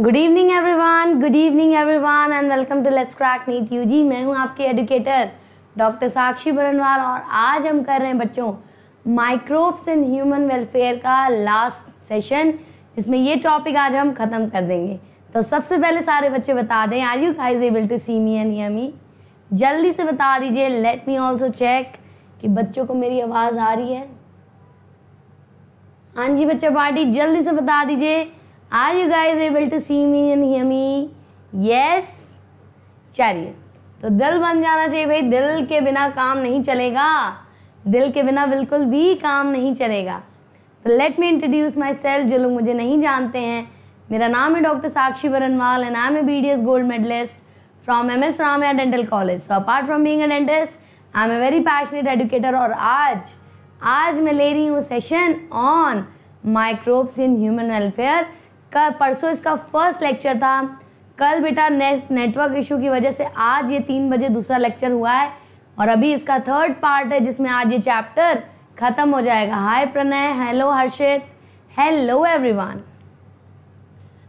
Good evening everyone good evening everyone and welcome to let's crack NEET UG मैं हूं आपके educator doctor Sakshi Barnwal और आज हम कर रहे हैं बच्चों माइक्रोब्स इन ह्यूमन वेलफेयर का लास्ट सेशन जिसमें ये टॉपिक आज हम ख़त्म कर देंगे तो सबसे पहले सारे बच्चे बता दें are you guys able to see me and यमी जल्दी से बता दीजिए लेट मी ऑल्सो चेक कि बच्चों को मेरी आवाज़ आ रही है हाँ जी बच्चा पार्टी जल्दी से बता दीजिए are you guys able to see me and hear me yes चलिए तो दिल बन जाना चाहिए भाई दिल के बिना काम नहीं चलेगा दिल के बिना बिल्कुल भी काम नहीं चलेगा तो let me introduce myself जो लोग मुझे नहीं जानते हैं मेरा नाम है doctor Sakshi Varnwal and I am a B D S gold medalist from M S Ramaiah dental college so apart from being dentist I am a very passionate educator और आज आज मैं ले रही हूँ session on microbes in human welfare कल परसों इसका फर्स्ट लेक्चर था कल बेटा नेटवर्क इशू की वजह से आज ये तीन बजे दूसरा लेक्चर हुआ है और अभी इसका थर्ड पार्ट है जिसमें आज ये चैप्टर ख़त्म हो जाएगा hi Pranay hello Harshit hello everyone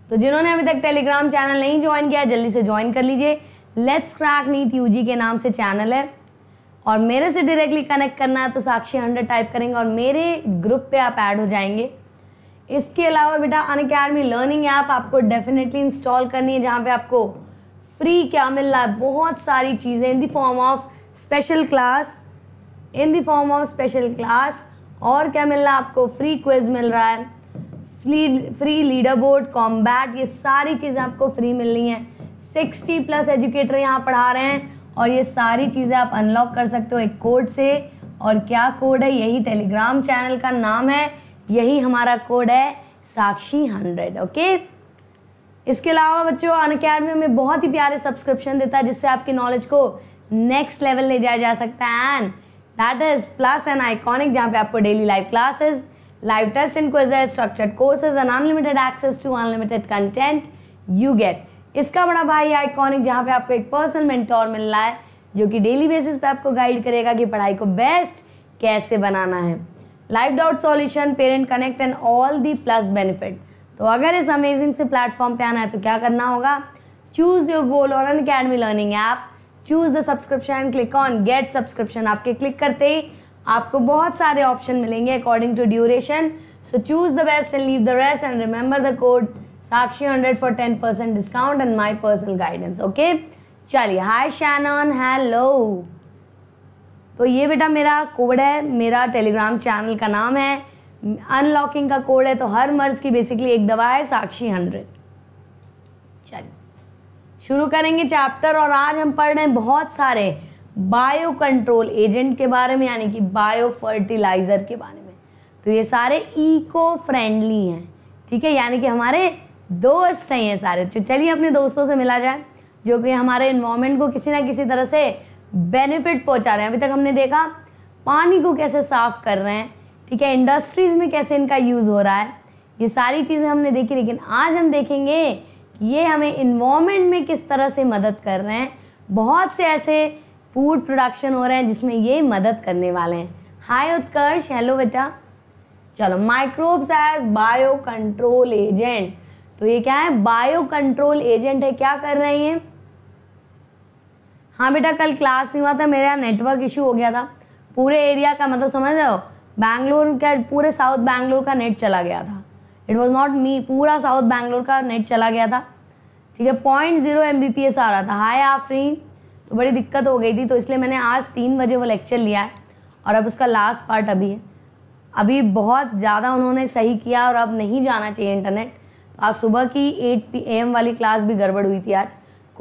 तो जिन्होंने अभी तक टेलीग्राम चैनल नहीं ज्वाइन किया जल्दी से ज्वाइन कर लीजिए लेट्स क्रैक नीट यू के नाम से चैनल है और मेरे से डायरेक्टली कनेक्ट करना है तो साक्षी हंड्रेड टाइप करेंगे और मेरे ग्रुप पे आप ऐड हो जाएंगे इसके अलावा बेटा अन अकेडमी लर्निंग ऐप आपको डेफिनेटली इंस्टॉल करनी है जहाँ पे आपको फ्री क्या मिल रहा है बहुत सारी चीज़ें in the form of special class in the form of special class और क्या मिल रहा है आपको फ्री क्विज मिल रहा है free free leaderboard combat ये सारी चीज़ें आपको फ्री मिल रही हैं सिक्सटी प्लस एजुकेटर यहाँ पढ़ा रहे हैं और ये सारी चीज़ें आप अनलॉक कर सकते हो एक कोड से और क्या कोड है यही टेलीग्राम चैनल का नाम है यही हमारा कोड है साक्षी हंड्रेड ओके इसके अलावा बच्चों अन अकेडमी हमें बहुत ही प्यारे सब्सक्रिप्शन देता है जिससे आपके नॉलेज को नेक्स्ट लेवल ले जाया जा सकता है and that is plus and iconic जहाँ पे आपको daily live classes live test and quiz structured courses and unlimited access to unlimited content you get इसका बड़ा भाई आइकॉनिक जहाँ पे आपको एक पर्सनल मेंटोर मिल रहा है जो कि डेली बेसिस पे आपको गाइड करेगा कि पढ़ाई को बेस्ट कैसे बनाना है live doubt solution parent connect and all the plus benefit तो अगर इस अमेजिंग से प्लेटफॉर्म पे आना है तो क्या करना होगा चूज़ योर गोल और Unacademy learning app choose the subscription click on get subscription आपके क्लिक करते ही आपको बहुत सारे ऑप्शन मिलेंगे according to duration so choose the best and leave the rest and remember the code Sakshi hundred for ten percent discount and my personal guidance okay चलिए hi Shannon hello तो ये बेटा मेरा कोड है मेरा टेलीग्राम चैनल का नाम है अनलॉकिंग का कोड है तो हर मर्ज की बेसिकली एक दवा है साक्षी हंड्रेड चलिए शुरू करेंगे चैप्टर और आज हम पढ़ रहे हैं बहुत सारे बायो कंट्रोल एजेंट के बारे में यानी कि बायो फर्टिलाइज़र के बारे में तो ये सारे इको फ्रेंडली हैं ठीक है यानी कि हमारे दोस्त हैं ये सारे तो चलिए अपने दोस्तों से मिला जाए जो कि हमारे इन्वामेंट को किसी ना किसी तरह से बेनिफिट पहुंचा रहे हैं अभी तक हमने देखा पानी को कैसे साफ कर रहे हैं ठीक है इंडस्ट्रीज़ में कैसे इनका यूज़ हो रहा है ये सारी चीज़ें हमने देखी लेकिन आज हम देखेंगे कि ये हमें इन्वामेंट में किस तरह से मदद कर रहे हैं बहुत से ऐसे फूड प्रोडक्शन हो रहे हैं जिसमें ये मदद करने वाले हैं हाय उत्कर्ष हेलो बेटा चलो microbes as bio control agent तो ये क्या है बायो कंट्रोल एजेंट है क्या कर रहे हैं हाँ बेटा कल क्लास नहीं हुआ था मेरे यहाँ नेटवर्क इशू हो गया था पूरे एरिया का मतलब समझ रहे हो बैंगलोर का पूरे साउथ बैंगलोर का नेट चला गया था इट वॉज़ नॉट मी पूरा साउथ बैंगलोर का नेट चला गया था ठीक है point zero M B P S आ रहा था हाय आफरीन तो बड़ी दिक्कत हो गई थी तो इसलिए मैंने आज तीन बजे वो लेक्चर लिया है और अब उसका लास्ट पार्ट अभी है अभी बहुत ज़्यादा उन्होंने सही किया और अब नहीं जाना चाहिए इंटरनेट तो आज सुबह की एट पी एम वाली क्लास भी गड़बड़ हुई थी आज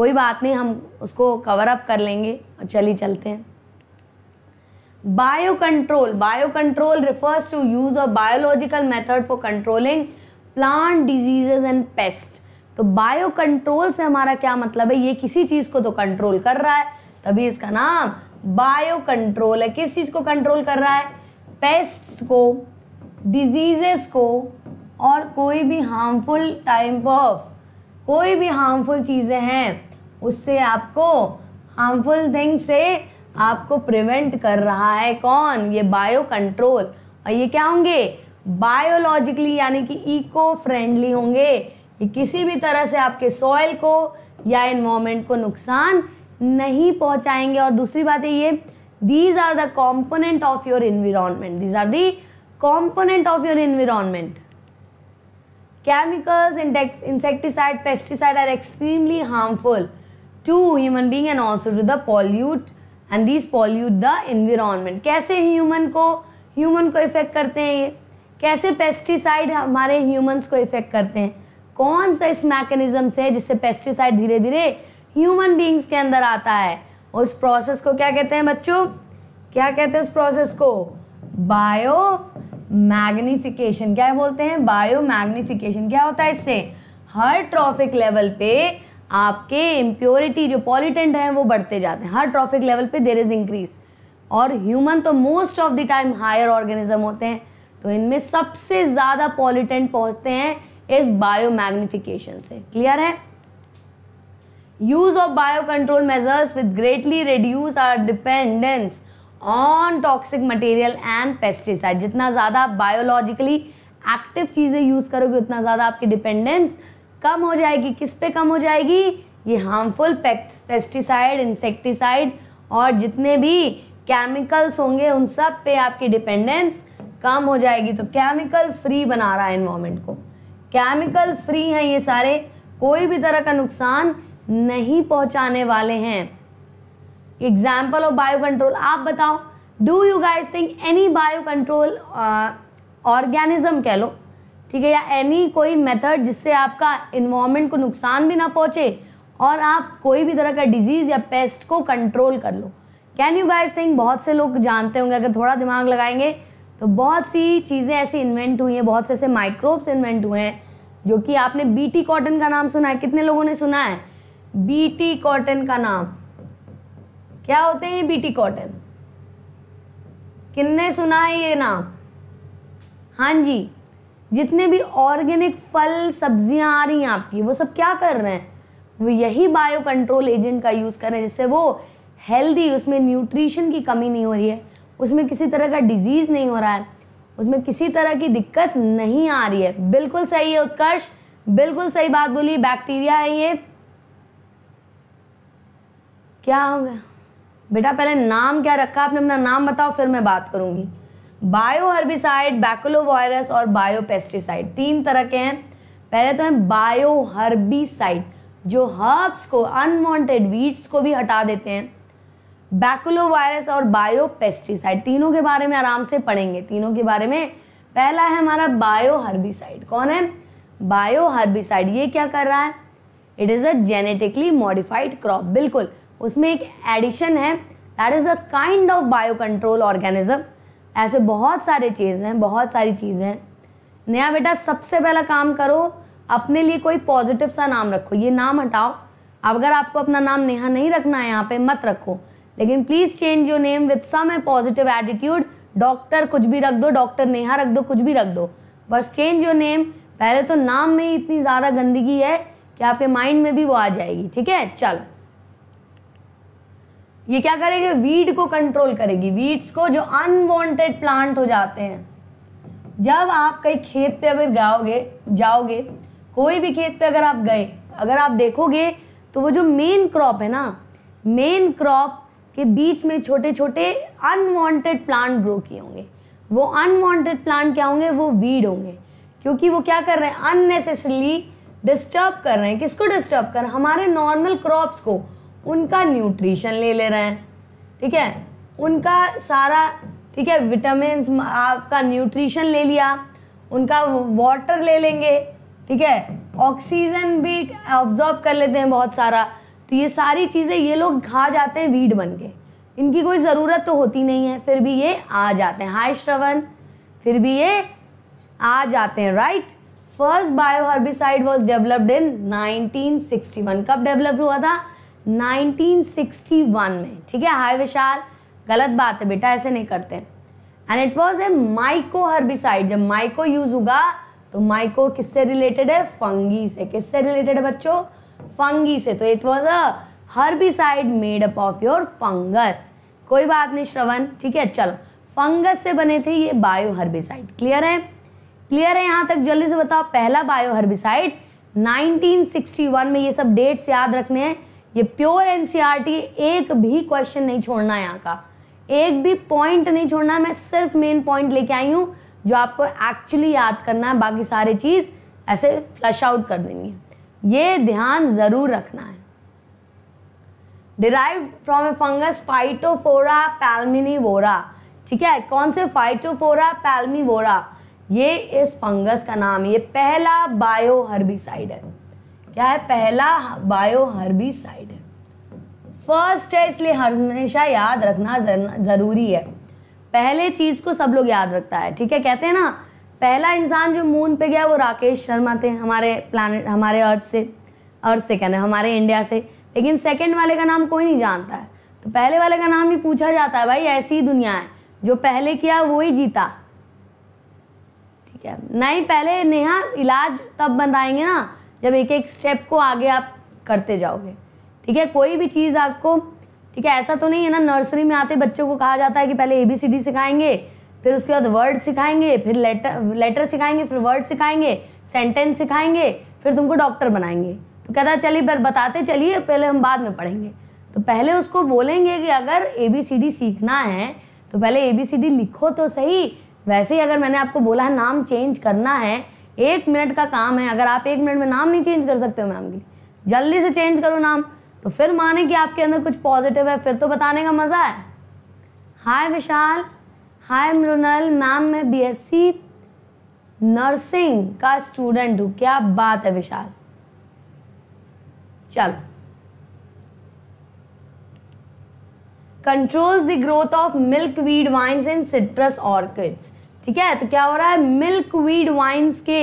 कोई बात नहीं हम उसको कवर अप कर लेंगे और चली चलते हैं bio control bio control refers to use of biological method for controlling plant diseases and pest तो बायो कंट्रोल से हमारा क्या मतलब है ये किसी चीज़ को तो कंट्रोल कर रहा है तभी इसका नाम बायो कंट्रोल है किस चीज़ को कंट्रोल कर रहा है पेस्ट को डिजीजेस को और कोई भी हार्मफुल टाइप ऑफ कोई भी हार्मफुल चीज़ें हैं उससे आपको हार्मफुल थिंग से आपको प्रिवेंट कर रहा है कौन ये बायो कंट्रोल और ये क्या होंगे बायोलॉजिकली यानी कि इको फ्रेंडली होंगे ये किसी भी तरह से आपके सॉइल को या इन्वामेंट को नुकसान नहीं पहुंचाएंगे और दूसरी बात है ये these are the component of your environment these are the component of your environment chemicals insecticide pesticide are extremely harmful to human being and also to the pollute and this pollute the environment कैसे human को human को effect करते हैं ये कैसे pesticide हमारे humans को effect करते हैं कौन सा इस मैकेनिज्म से जिससे पेस्टिसाइड धीरे धीरे ह्यूमन बींग्स के अंदर आता है उस प्रोसेस को क्या कहते हैं बच्चों क्या कहते हैं उस प्रोसेस को बायो मैग्निफिकेशन क्या बोलते हैं बायो मैग्निफिकेशन क्या होता है इससे हर ट्रॉफिक लेवल पे आपके इम्प्योरिटी जो पॉलिटेंट हैं वो बढ़ते जाते हैं हर ट्रॉफिक लेवल पे देर इज़ इंक्रीज और ह्यूमन तो most of the time higher organism होते हैं तो इनमें सबसे ज़्यादा पॉलिटेंट पहुंचते हैं इस बायोमैग्निफिकेशन से क्लियर है use of bio control measures with greatly reduce our dependence on toxic material and pesticide जितना ज़्यादा आप बायोलॉजिकली एक्टिव चीज़ें यूज़ करोगे उतना ज़्यादा आपकी डिपेंडेंस कम हो जाएगी किस पे कम हो जाएगी ये हार्मफुल पेस्टिसाइड इंसेक्टिसाइड और जितने भी केमिकल्स होंगे उन सब पे आपकी डिपेंडेंस कम हो जाएगी तो केमिकल फ्री बना रहा है इन्वामेंट को केमिकल फ्री हैं ये सारे कोई भी तरह का नुकसान नहीं पहुंचाने वाले हैं एग्जाम्पल ऑफ बायो कंट्रोल आप बताओ do you guys think any bio control organism कह लो ठीक है या एनी कोई मेथड जिससे आपका इन्वामेंट को नुकसान भी ना पहुँचे और आप कोई भी तरह का डिजीज़ या पेस्ट को कंट्रोल कर लो कैन यू गाइज थिंक बहुत से लोग जानते होंगे अगर थोड़ा दिमाग लगाएंगे तो बहुत सी चीज़ें ऐसी इन्वेंट हुई हैं बहुत से ऐसे माइक्रोब्स इन्वेंट हुए हैं जो कि आपने बी कॉटन का नाम सुना है कितने लोगों ने सुना है बी कॉटन का नाम क्या होते हैं ये बी कॉटन किन्ने सुना है ये नाम हाँ जी जितने भी ऑर्गेनिक फल सब्जियां आ रही हैं आपकी वो सब क्या कर रहे हैं वो यही बायो कंट्रोल एजेंट का यूज़ कर रहे हैं जिससे वो हेल्दी उसमें न्यूट्रिशन की कमी नहीं हो रही है उसमें किसी तरह का डिजीज़ नहीं हो रहा है उसमें किसी तरह की दिक्कत नहीं आ रही है बिल्कुल सही है उत्कर्ष बिल्कुल सही बात बोली बैक्टीरिया है ये क्या हो गया बेटा पहले नाम क्या रखा आपने अपना नाम बताओ फिर मैं बात करूंगी बायो हर्बिसाइड बैकुलो वायरस और बायो पेस्टिसाइड तीन तरह के हैं पहले तो है बायो हर्बिसाइड जो हर्ब्स को अनवांटेड वीड्स को भी हटा देते हैं बैकुलो वायरस और बायो पेस्टिसाइड तीनों के बारे में आराम से पढ़ेंगे तीनों के बारे में पहला है हमारा बायो हर्बिसाइड कौन है बायो हर्बिसाइड ये क्या कर रहा है it is a genetically modified crop बिल्कुल उसमें एक एडिशन है that is a kind of bio control organism ऐसे बहुत सारे चीज़ हैं बहुत सारी चीज़ें हैं नया बेटा सबसे पहला काम करो अपने लिए कोई पॉजिटिव सा नाम रखो ये नाम हटाओ अब अगर आपको अपना नाम नेहा नहीं रखना है यहाँ पे मत रखो लेकिन please change your name with some positive attitude doctor कुछ भी रख दो डॉक्टर नेहा रख दो कुछ भी रख दो बस चेंज योर नेम पहले तो नाम में ही इतनी ज़्यादा गंदगी है कि आपके माइंड में भी वो आ जाएगी ठीक है चलो ये क्या करेगी वीड को कंट्रोल करेगी वीड्स को जो अनवांटेड प्लांट हो जाते हैं जब आप कहीं खेत पे अगर गाओगे जाओगे कोई भी खेत पे अगर आप गए अगर आप देखोगे तो वो जो मेन क्रॉप है ना मेन क्रॉप के बीच में छोटे छोटे अनवांटेड प्लांट ग्रो किए होंगे वो अनवांटेड प्लांट क्या होंगे वो वीड होंगे क्योंकि वो क्या कर रहे हैं अननेसेसरली डिस्टर्ब कर रहे हैं किसको डिस्टर्ब कर रहे हैं हमारे नॉर्मल क्रॉप्स को उनका न्यूट्रिशन ले ले रहे हैं ठीक है उनका सारा ठीक है विटामिन आपका न्यूट्रिशन ले लिया उनका वाटर ले लेंगे ठीक है ऑक्सीजन भी ऑब्जॉर्ब कर लेते हैं बहुत सारा तो ये सारी चीज़ें ये लोग खा जाते हैं वीड बन के इनकी कोई ज़रूरत तो होती नहीं है फिर भी ये आ जाते हैं हाय श्रवण फिर भी ये आ जाते हैं right first bio herbicide was developed in 1961 कब डेवलप हुआ था 1961 में ठीक है हाय विशाल गलत बात है बेटा ऐसे नहीं करते and it was a myco herbicide जब माइको यूज होगा तो माइको किससे रिलेटेड है फंगी से किससे रिलेटेड है बच्चों फंगी से तो it was a herbicide made up of your fungus कोई बात नहीं श्रवण ठीक है चलो फंगस से बने थे ये बायो हर्बिसाइड क्लियर है क्लियर है यहाँ तक जल्दी से बताओ पहला बायो हर्बिसाइड 1961 में ये सब डेट्स याद रखने हैं ये प्योर एनसीईआरटी e एक भी क्वेश्चन नहीं छोड़ना है यहाँ का एक भी पॉइंट नहीं छोड़ना है मैं सिर्फ मेन पॉइंट लेके आई हूँ जो आपको एक्चुअली याद करना है बाकी सारी चीज़ ऐसे फ्लश आउट कर देनी है ये ध्यान ज़रूर रखना है derive from a fungus phytophthora वोरा ठीक है कौन से फाइटोफोरा वोरा ये इस फंगस का नाम है ये पहला बायो हर्बिसाइड है क्या है पहला बायो हर्बिसाइड है फर्स्ट है इसलिए हमेशा याद रखना ज़रूरी है पहले चीज़ को सब लोग याद रखता है ठीक है कहते हैं ना पहला इंसान जो मून पे गया वो राकेश शर्मा थे हमारे प्लानट हमारे अर्थ से अर्थ से कहना हमारे इंडिया से लेकिन सेकंड वाले का नाम कोई नहीं जानता है तो पहले वाले का नाम ही पूछा जाता है भाई ऐसी ही दुनिया है जो पहले किया वो ही जीता ठीक है नहीं पहले नेहा इलाज तब बनवाएंगे ना जब एक एक स्टेप को आगे आप करते जाओगे ठीक है कोई भी चीज़ आपको ठीक है ऐसा तो नहीं है ना नर्सरी में आते बच्चों को कहा जाता है कि पहले ए बी सी डी सिखाएंगे फिर उसके बाद वर्ड सिखाएंगे फिर लेटर लेटर सिखाएंगे फिर वर्ड सिखाएंगे सेंटेंस सिखाएंगे फिर तुमको डॉक्टर बनाएंगे तो कहता चलिए बस बताते चलिए पहले हम बाद में पढ़ेंगे तो पहले उसको बोलेंगे कि अगर ए बी सी डी सीखना है तो पहले ए बी सी डी लिखो तो सही वैसे ही अगर मैंने आपको बोला है नाम चेंज करना है एक मिनट का काम है अगर आप एक मिनट में नाम नहीं चेंज कर सकते हो मैम की जल्दी से चेंज करो नाम तो फिर माने कि आपके अंदर कुछ पॉजिटिव है फिर तो बताने का मज़ा है hi Vishal hi Mrinal ma'am मैं बीएससी नर्सिंग का स्टूडेंट हूँ क्या बात है विशाल चलो the growth of milkweed vines and citrus orchids ठीक है तो क्या हो रहा है मिल्क वीड वाइन्स के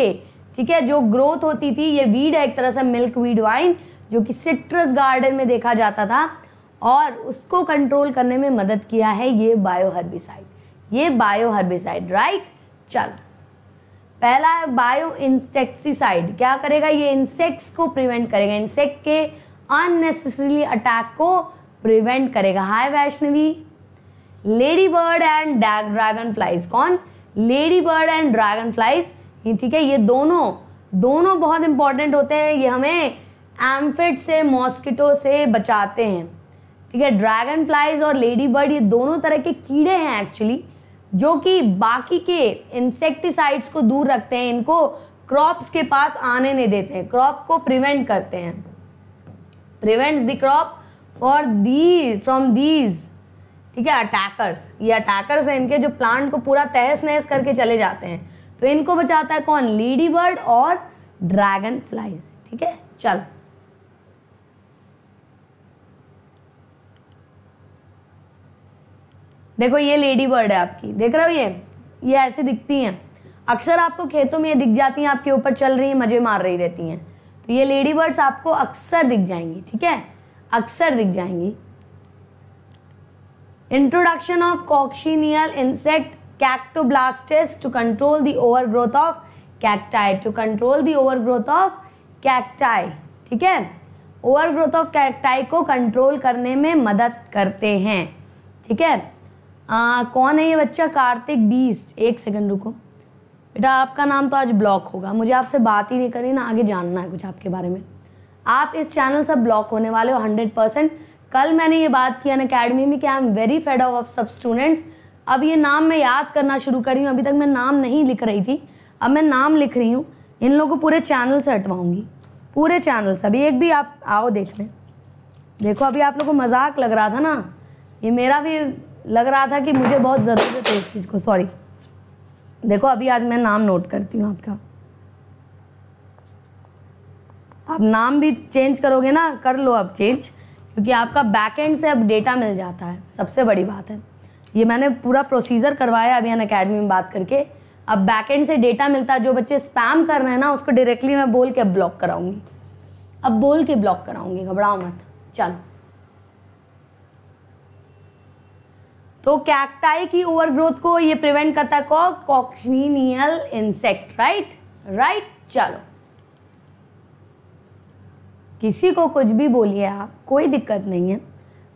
ठीक है जो ग्रोथ होती थी ये वीड है एक तरह से मिल्क वीड वाइन जो कि सिट्रस गार्डन में देखा जाता था और उसको कंट्रोल करने में मदद किया है ये बायो हर्बिसाइड ये बायो हर्बिसाइड राइट चल पहला है बायो इंसेक्टिसाइड क्या करेगा ये इंसेक्ट्स को प्रिवेंट करेगा इंसेक्ट के अननेसेसरीली अटैक को प्रिवेंट करेगा hi Vaishnavi ladybird and dragonflies कौन ladybird and dragonflies ठीक है ये दोनों दोनों बहुत इंपॉर्टेंट होते हैं ये हमें एम्फेड से मॉस्किटो से बचाते हैं ठीक है ड्रैगन फ्लाइज और लेडी बर्ड ये दोनों तरह के कीड़े हैं एक्चुअली जो कि बाकी के इंसेक्टिसाइड्स को दूर रखते हैं इनको क्रॉप्स के पास आने नहीं देते हैं क्रॉप को प्रिवेंट करते हैं prevents the crop for the from these ठीक है अटैकर्स ये अटैकर्स हैं इनके जो प्लांट को पूरा तहस नहस करके चले जाते हैं तो इनको बचाता है कौन लीडी बर्ड और ड्रैगन फ्लाइज ठीक है चलो देखो ये लेडी बर्ड है आपकी देख रहे हो ये ये ऐसे दिखती हैं अक्सर आपको खेतों में ये दिख जाती हैं आपके ऊपर चल रही हैं मज़े मार रही रहती हैं तो ये लेडी बर्ड्स आपको अक्सर दिख जाएंगी ठीक है अक्सर दिख जाएंगी introduction of cochineal insect cactoblastis to control the overgrowth of cacti to control the overgrowth of cacti ठीक है ओवर ग्रोथ ऑफ कैक्टाई को कंट्रोल करने में मदद करते हैं ठीक है आ, कौन है ये बच्चा कार्तिक बीस्ट एक सेकंड रुको बेटा आपका नाम तो आज ब्लॉक होगा मुझे आपसे बात ही नहीं करनी ना आगे जानना है कुछ आपके बारे में आप इस चैनल से ब्लॉक होने वाले हो हंड्रेड परसेंट कल मैंने ये बात की अन अकेडमी में कि I am very fed of सब स्टूडेंट्स अब ये नाम मैं याद करना शुरू करी हूँ अभी तक मैं नाम नहीं लिख रही थी अब मैं नाम लिख रही हूँ इन लोगों को पूरे चैनल से हटवाऊँगी पूरे चैनल से अभी एक भी आप आओ देख लें देखो अभी आप लोग को मजाक लग रहा था ना ये मेरा भी लग रहा था कि मुझे बहुत ज़रूरत है इस चीज़ को सॉरी देखो अभी आज मैं नाम नोट करती हूँ आपका आप नाम भी चेंज करोगे ना कर लो आप चेंज क्योंकि आपका बैक एंड से अब डेटा मिल जाता है सबसे बड़ी बात है ये मैंने पूरा प्रोसीजर करवाया अभी अन अकेडमी में बात करके अब बैक एंड से डेटा मिलता है जो बच्चे स्पैम कर रहे हैं ना उसको डायरेक्टली मैं बोल के ब्लॉक कराऊंगी अब बोल के ब्लॉक कराऊंगी घबराओ मत चलो तो कैक्टाई की ओवर ग्रोथ को ये प्रिवेंट करता है कॉक कॉक्शनियल इंसेक्ट राइट राइट चलो किसी को कुछ भी बोलिए आप कोई दिक्कत नहीं है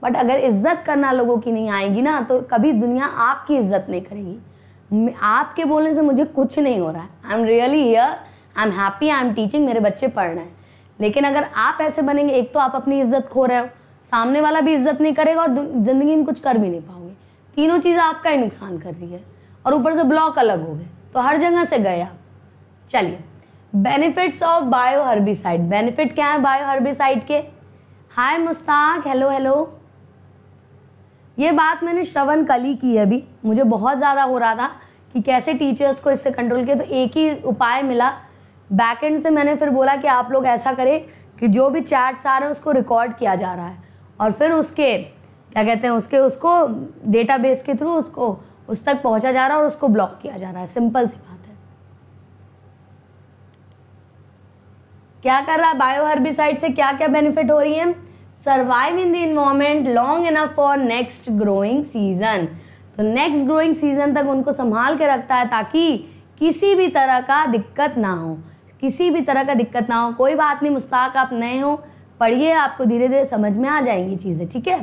बट अगर इज्जत करना लोगों की नहीं आएगी ना तो कभी दुनिया आपकी इज्जत नहीं करेगी आपके बोलने से मुझे कुछ नहीं हो रहा है I am really here I am happy I am teaching मेरे बच्चे पढ़ रहे हैं लेकिन अगर आप ऐसे बनेंगे एक तो आप अपनी इज्जत खो रहे हो सामने वाला भी इज्जत नहीं करेगा और ज़िंदगी में कुछ कर भी नहीं पाओगे तीनों चीज़ें आपका ही नुकसान कर रही है और ऊपर से ब्लॉक अलग हो गए तो हर जगह से गए आप चलिए benefits of bio herbicide benefit क्या है बायो हर्बिसाइड के हाय मुस्ताक हेलो हेलो ये बात मैंने श्रवण कल ही की है अभी मुझे बहुत ज़्यादा हो रहा था कि कैसे टीचर्स को इससे कंट्रोल किया तो एक ही उपाय मिला बैक एंड से मैंने फिर बोला कि आप लोग ऐसा करें कि जो भी चैट्स आ रहे हैं उसको रिकॉर्ड किया जा रहा है और फिर उसके क्या कहते हैं उसके उसको डेटाबेस के थ्रू उसको उस तक पहुंचा जा रहा है और उसको ब्लॉक किया जा रहा है सिंपल सी बात क्या कर रहा है बायो हर्बिसाइड से क्या क्या बेनिफिट हो रही है survive in the environment long enough for next growing season तो नेक्स्ट ग्रोइंग सीजन तक उनको संभाल के रखता है ताकि किसी भी तरह का दिक्कत ना हो किसी भी तरह का दिक्कत ना हो कोई बात नहीं मुस्ताक आप नए हो पढ़िए आपको धीरे धीरे समझ में आ जाएंगी चीज़ें ठीक है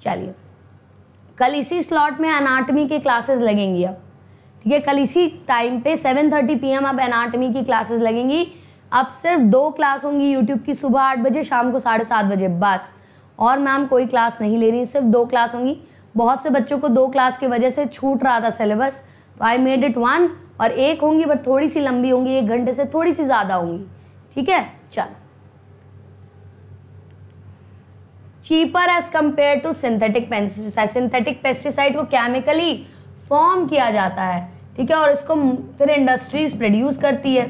चलिए कल इसी स्लॉट में अनाटमी की क्लासेस लगेंगी अब ठीक है कल इसी टाइम पे 7:30 पीएम अब एनाटमी की क्लासेस लगेंगी अब सिर्फ दो क्लास होंगी यूट्यूब की सुबह आठ बजे शाम को साढ़े सात बजे बस और मैम कोई क्लास नहीं ले रही सिर्फ दो क्लास होंगी बहुत से बच्चों को दो क्लास की वजह से छूट रहा था सिलेबस तो आई मेड इट वन और एक होंगी पर थोड़ी सी लंबी होंगी एक घंटे से थोड़ी सी ज़्यादा होंगी ठीक है चलो cheaper as compare to synthetic pesticide synthetic pesticide को केमिकली फॉर्म किया जाता है ठीक है और इसको फिर इंडस्ट्रीज प्रोड्यूस करती है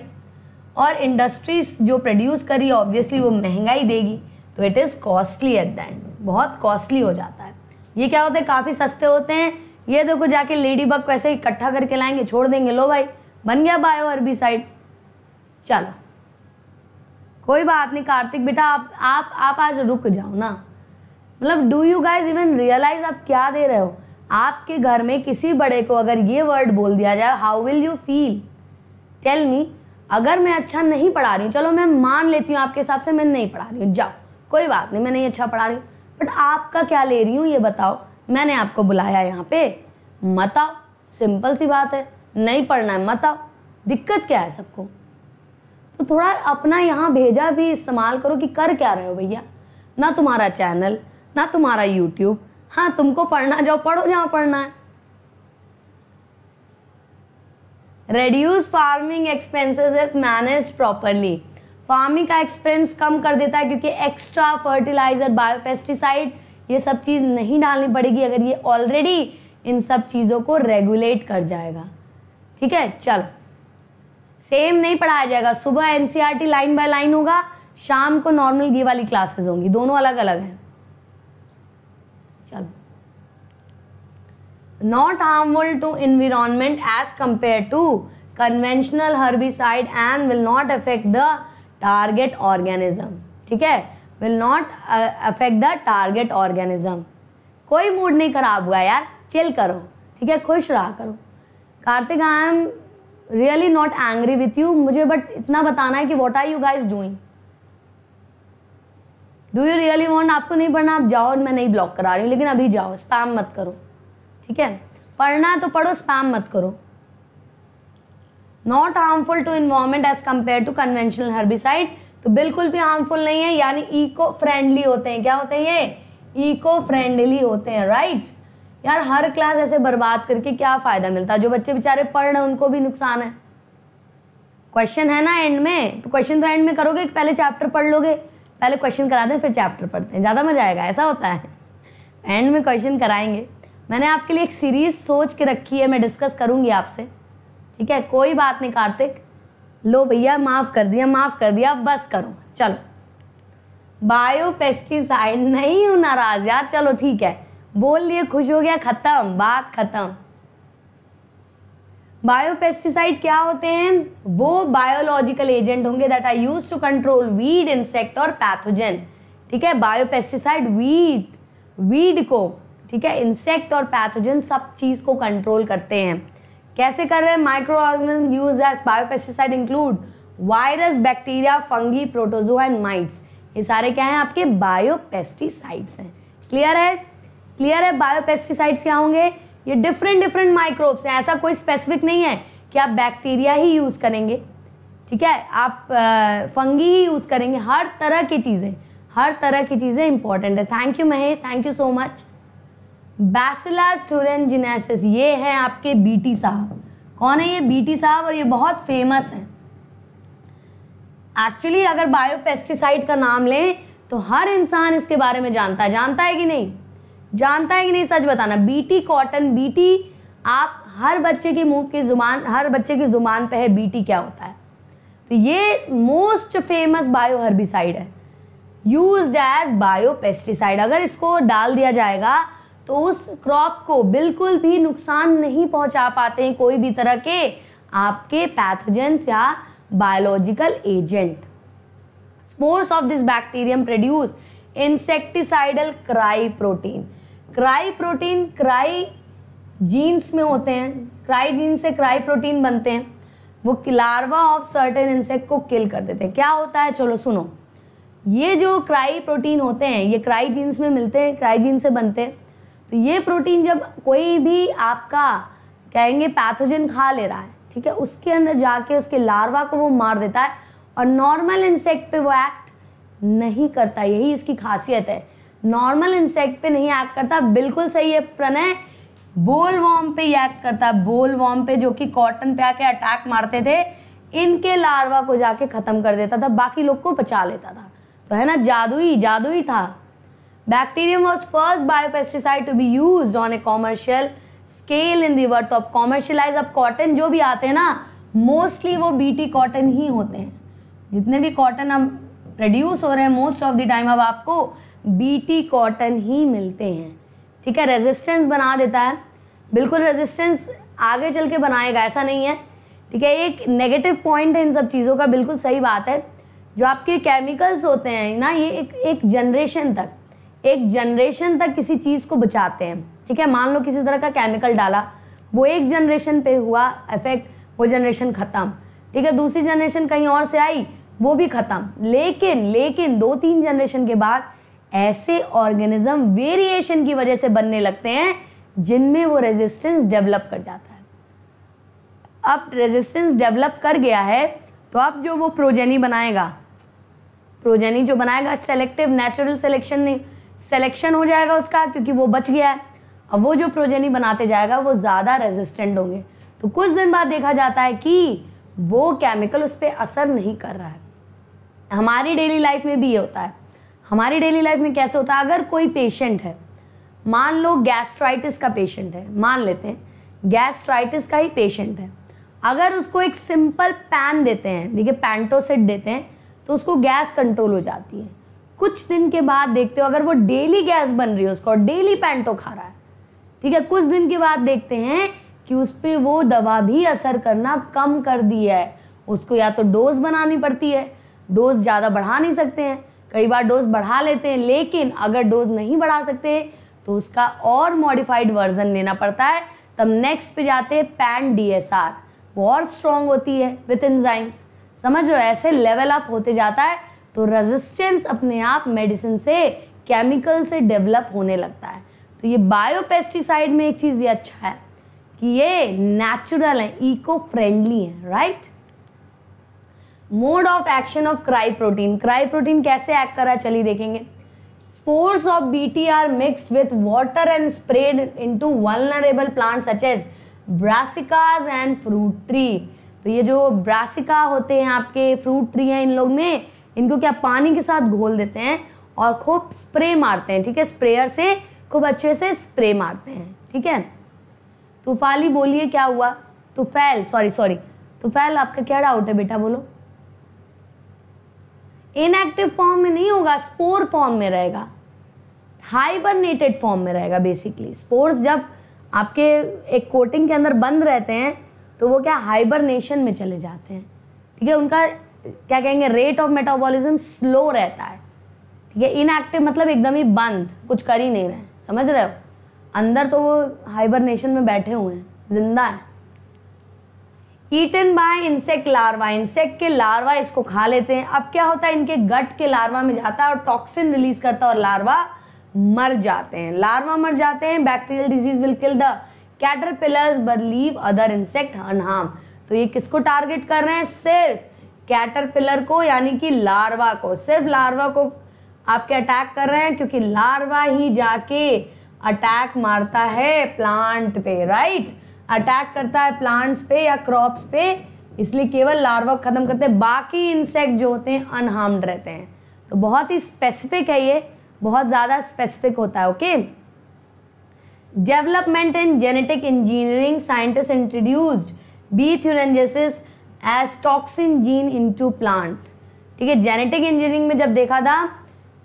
और इंडस्ट्रीज जो प्रोड्यूस करी ऑब्वियसली वो महंगाई देगी तो it is costly at the end बहुत कॉस्टली हो जाता है ये क्या होते हैं काफ़ी सस्ते होते हैं ये देखो जाके लेडी बग वैसे इकट्ठा करके लाएंगे छोड़ देंगे लो भाई बन गया बायो अरबी साइड चलो कोई बात नहीं कार्तिक बेटा आप आप आप आज रुक जाओ ना मतलब do you guys even realise आप क्या दे रहे हो आपके घर में किसी बड़े को अगर ये वर्ड बोल दिया जाए how will you feel tell me अगर मैं अच्छा नहीं पढ़ा रही हूँ चलो मैं मान लेती हूँ आपके हिसाब से मैं नहीं पढ़ा रही हूँ जाओ कोई बात नहीं मैं नहीं अच्छा पढ़ा रही हूँ बट आपका क्या ले रही हूँ ये बताओ मैंने आपको बुलाया यहाँ पे मत आओ सिंपल सी बात है नहीं पढ़ना है मत आओ दिक्कत क्या है सबको तो थोड़ा अपना यहाँ भेजा भी इस्तेमाल करो कि कर क्या रहे हो भैया ना तुम्हारा चैनल ना तुम्हारा यूट्यूब हाँ तुमको पढ़ना जाओ पढ़ो जहाँ पढ़ना है reduce farming expenses if manage properly farming का एक्सपेंस कम कर देता है क्योंकि एक्स्ट्रा फर्टिलाइज़र बायोपेस्टिसाइड ये सब चीज़ नहीं डालनी पड़ेगी अगर ये ऑलरेडी इन सब चीज़ों को रेगुलेट कर जाएगा ठीक है चलो सेम नहीं पढ़ाया जाएगा सुबह एनसीईआरटी लाइन बाय लाइन होगा शाम को नॉर्मल ये वाली क्लासेस होंगी दोनों अलग अलग हैं not harmful to environment as compare to conventional herbicide and will not affect the target organism ठीक है will not affect the target organism कोई मूड नहीं खराब हुआ यार चिल करो ठीक है खुश रहा करो Kartik I am really not angry with you मुझे बट इतना बताना है कि what are you guys doing do you really want आपको नहीं पढ़ना आप जाओ मैं नहीं ब्लॉक करा रही हूँ लेकिन अभी जाओ स्पैम मत करो ठीक है पढ़ना है तो पढ़ो स्पैम मत करो not harmful to environment as compare to conventional herbicide तो बिल्कुल भी हार्मफुल नहीं है यानी इको फ्रेंडली होते हैं क्या होते हैं ये इको फ्रेंडली होते हैं राइट यार हर क्लास ऐसे बर्बाद करके क्या फ़ायदा मिलता है जो बच्चे बेचारे पढ़ रहे हैं उनको भी नुकसान है क्वेश्चन है ना एंड में तो क्वेश्चन तो एंड में करोगे पहले चैप्टर पढ़ लोगे पहले क्वेश्चन करा दें फिर चैप्टर पढ़ते हैं ज़्यादा मजा आएगा ऐसा होता है एंड में क्वेश्चन कराएंगे मैंने आपके लिए एक सीरीज़ सोच के रखी है मैं डिस्कस करूंगी आपसे ठीक है कोई बात नहीं कार्तिक लो भैया माफ़ कर दिया माफ़ कर दिया बस करो चलो बायो पेस्टिसाइड नहीं हूं नाराज यार चलो ठीक है बोल लिए खुश हो गया ख़त्म बात ख़त्म बायो पेस्टिसाइड क्या होते हैं वो बायोलॉजिकल एजेंट होंगे that are use to control weed insect और पैथोजन ठीक है बायो पेस्टिसाइड वीड वीड को ठीक है इंसेक्ट और पैथोजन सब चीज़ को कंट्रोल करते हैं कैसे कर रहे हैं micro organism use as biopesticide include virus bacteria fungi protozoa and mites ये सारे क्या हैं आपके बायोपेस्टिसाइड्स हैं क्लियर है क्लियर है बायोपेस्टिसाइड्स क्या होंगे ये डिफरेंट डिफरेंट माइक्रोब्स हैं ऐसा कोई स्पेसिफिक नहीं है कि आप बैक्टीरिया ही यूज़ करेंगे ठीक है आप फंगी ही यूज़ करेंगे हर तरह की चीज़ें हर तरह की चीज़ें इंपॉर्टेंट है thank you Mahesh thank you so much bacillus thuringiensis ये हैं आपके बीटी साहब कौन है ये बीटी साहब और ये बहुत फेमस हैं एक्चुअली अगर बायोपेस्टिसाइड का नाम लें तो हर इंसान इसके बारे में जानता है जानता है कि नहीं जानता है कि नहीं सच बताना बीटी कॉटन बीटी आप हर बच्चे के मुंह की जुबान हर बच्चे की जुबान पे है बीटी क्या होता है तो ये मोस्ट फेमस बायो हर्बिसाइड है यूज एज बायो पेस्टिसाइड अगर इसको डाल दिया जाएगा तो उस क्रॉप को बिल्कुल भी नुकसान नहीं पहुंचा पाते हैं कोई भी तरह के आपके पैथोजेंस या biological agent spores of this bacterium produce insecticidal cry protein cry protein cry genes में होते हैं क्राई जीन्स से क्राई प्रोटीन बनते हैं वो लार्वा ऑफ सर्टेन इंसेक्ट को किल कर देते हैं क्या होता है चलो सुनो ये जो क्राई प्रोटीन होते हैं ये क्राई जीन्स में मिलते हैं क्राई जीन से बनते हैं तो ये प्रोटीन जब कोई भी आपका कहेंगे पैथोजन खा ले रहा है ठीक है उसके अंदर जाके उसके लार्वा को वो मार देता है और नॉर्मल इंसेक्ट पे वो एक्ट नहीं करता यही इसकी खासियत है नॉर्मल इंसेक्ट पे नहीं एक्ट करता बिल्कुल सही है प्रणय बोल वॉम पे एक्ट करता है बोल वॉम पे जो कि कॉटन पे आके अटैक मारते थे इनके लार्वा को जाके ख़त्म कर देता था बाकी लोग को बचा लेता था तो है ना जादुई जादुई था Bacterium was first biopesticide to be used on a commercial scale in the world. तो अब commercialize अब cotton जो भी आते हैं ना मोस्टली वो टी कॉटन ही होते हैं जितने भी कॉटन अब प्रोड्यूस हो रहे हैं मोस्ट ऑफ द टाइम अब आपको टी कॉटन ही मिलते हैं ठीक है रेजिस्टेंस बना देता है बिल्कुल रेजिस्टेंस आगे चल के बनाएगा ऐसा नहीं है ठीक है एक नेगेटिव पॉइंट है इन सब चीज़ों का बिल्कुल सही बात है जो आपके केमिकल्स होते हैं ना ये एक एक जनरेशन तक एक जनरेशन तक किसी चीज़ को बचाते हैं ठीक है मान लो किसी तरह का केमिकल डाला वो एक जनरेशन पे हुआ इफेक्ट वो जनरेशन ख़त्म ठीक है दूसरी जनरेशन कहीं और से आई वो भी ख़त्म लेकिन लेकिन दो तीन जनरेशन के बाद ऐसे ऑर्गेनिज्म वेरिएशन की वजह से बनने लगते हैं जिनमें वो रेजिस्टेंस डेवलप कर जाता है अब रेजिस्टेंस डेवलप कर गया है तो अब जो वो प्रोजेनी बनाएगा प्रोजेनी जो बनाएगा सेलेक्टिव नेचुरल सेलेक्शन नहीं सेलेक्शन हो जाएगा उसका क्योंकि वो बच गया है अब वो जो प्रोजेनी बनाते जाएगा वो ज़्यादा रेजिस्टेंट होंगे तो कुछ दिन बाद देखा जाता है कि वो केमिकल उस पर असर नहीं कर रहा है हमारी डेली लाइफ में भी ये होता है हमारी डेली लाइफ में कैसे होता है अगर कोई पेशेंट है मान लो गैस्ट्राइटिस का पेशेंट है मान लेते हैं गैस्ट्राइटिस का ही पेशेंट है अगर उसको एक सिंपल पैन देते हैं देखिए पैंटोसिट देते हैं तो उसको गैस कंट्रोल हो जाती है कुछ दिन के बाद देखते हो अगर वो डेली गैस बन रही है उसका और डेली पैंटो खा रहा है ठीक है कुछ दिन के बाद देखते हैं कि उस पर वो दवा भी असर करना कम कर दी है उसको या तो डोज बनानी पड़ती है डोज ज़्यादा बढ़ा नहीं सकते हैं कई बार डोज बढ़ा लेते हैं लेकिन अगर डोज नहीं बढ़ा सकते तो उसका और मॉडिफाइड वर्जन लेना पड़ता है तब नेक्स्ट पे जाते हैं पैन डी एस आर वो और स्ट्रॉन्ग होती है विथ इनजाइम्स समझ रहे ऐसे लेवल अप होते जाता है तो रेजिस्टेंस अपने आप मेडिसिन से केमिकल से डेवलप होने लगता है तो ये बायोपेस्टिसाइड में एक चीज़ ये अच्छा है कि ये नेचुरल है इको फ्रेंडली है right mode of action of cry protein cry protein कैसे एक्ट करा चलिए देखेंगे B T R are with water and spread in to vulnerable plant such as brassicas and fruit tree तो ये जो brassica होते हैं आपके फ्रूट ट्री हैं इन लोग में इनको क्या पानी के साथ घोल देते हैं और खूब स्प्रे मारते हैं ठीक है स्प्रेयर से खूब अच्छे से स्प्रे मारते हैं ठीक है तुफाली बोलिए क्या हुआ तुफैल सॉरी सॉरी तुफैल आपका क्या डाउट है बेटा बोलो इनएक्टिव फॉर्म में नहीं होगा स्पोर फॉर्म में रहेगा हाइबरनेटेड फॉर्म में रहेगा बेसिकली स्पोर्स जब आपके एक कोटिंग के अंदर बंद रहते हैं तो वो क्या हाइबरनेशन में चले जाते हैं ठीक है उनका क्या कहेंगे रेट ऑफ मेटाबॉलिज्म स्लो रहता है ठीक है इनएक्टिव मतलब एकदम ही बंद कुछ कर ही नहीं रहे समझ रहे हो अंदर तो वो हाइबरनेशन में बैठे हुए हैं जिंदा है eaten by insect larva insect के लार्वा इसको खा लेते हैं अब क्या होता है इनके गट के लार्वा में जाता है और टॉक्सिन रिलीज करता है और लार्वा मर जाते हैं लार्वा मर जाते हैं bacterial disease will kill the caterpillars but leave other insect unharmed तो ये किसको टारगेट कर रहे हैं सिर्फ कैटरपिलर को यानी कि लार्वा को सिर्फ लार्वा को आपके अटैक कर रहे हैं क्योंकि लार्वा ही जाके अटैक मारता है प्लांट पे राइट अटैक करता है प्लांट्स पे या क्रॉप्स पे इसलिए केवल लार्वा ख़त्म करते हैं बाकी इंसेक्ट जो होते हैं अनहार्म्ड रहते हैं तो बहुत ही स्पेसिफिक है ये बहुत ज़्यादा स्पेसिफिक होता है okay development in genetic engineering scientist introduced B thuringiensis as toxin gene into plant ठीक है जेनेटिक इंजीनियरिंग में जब देखा था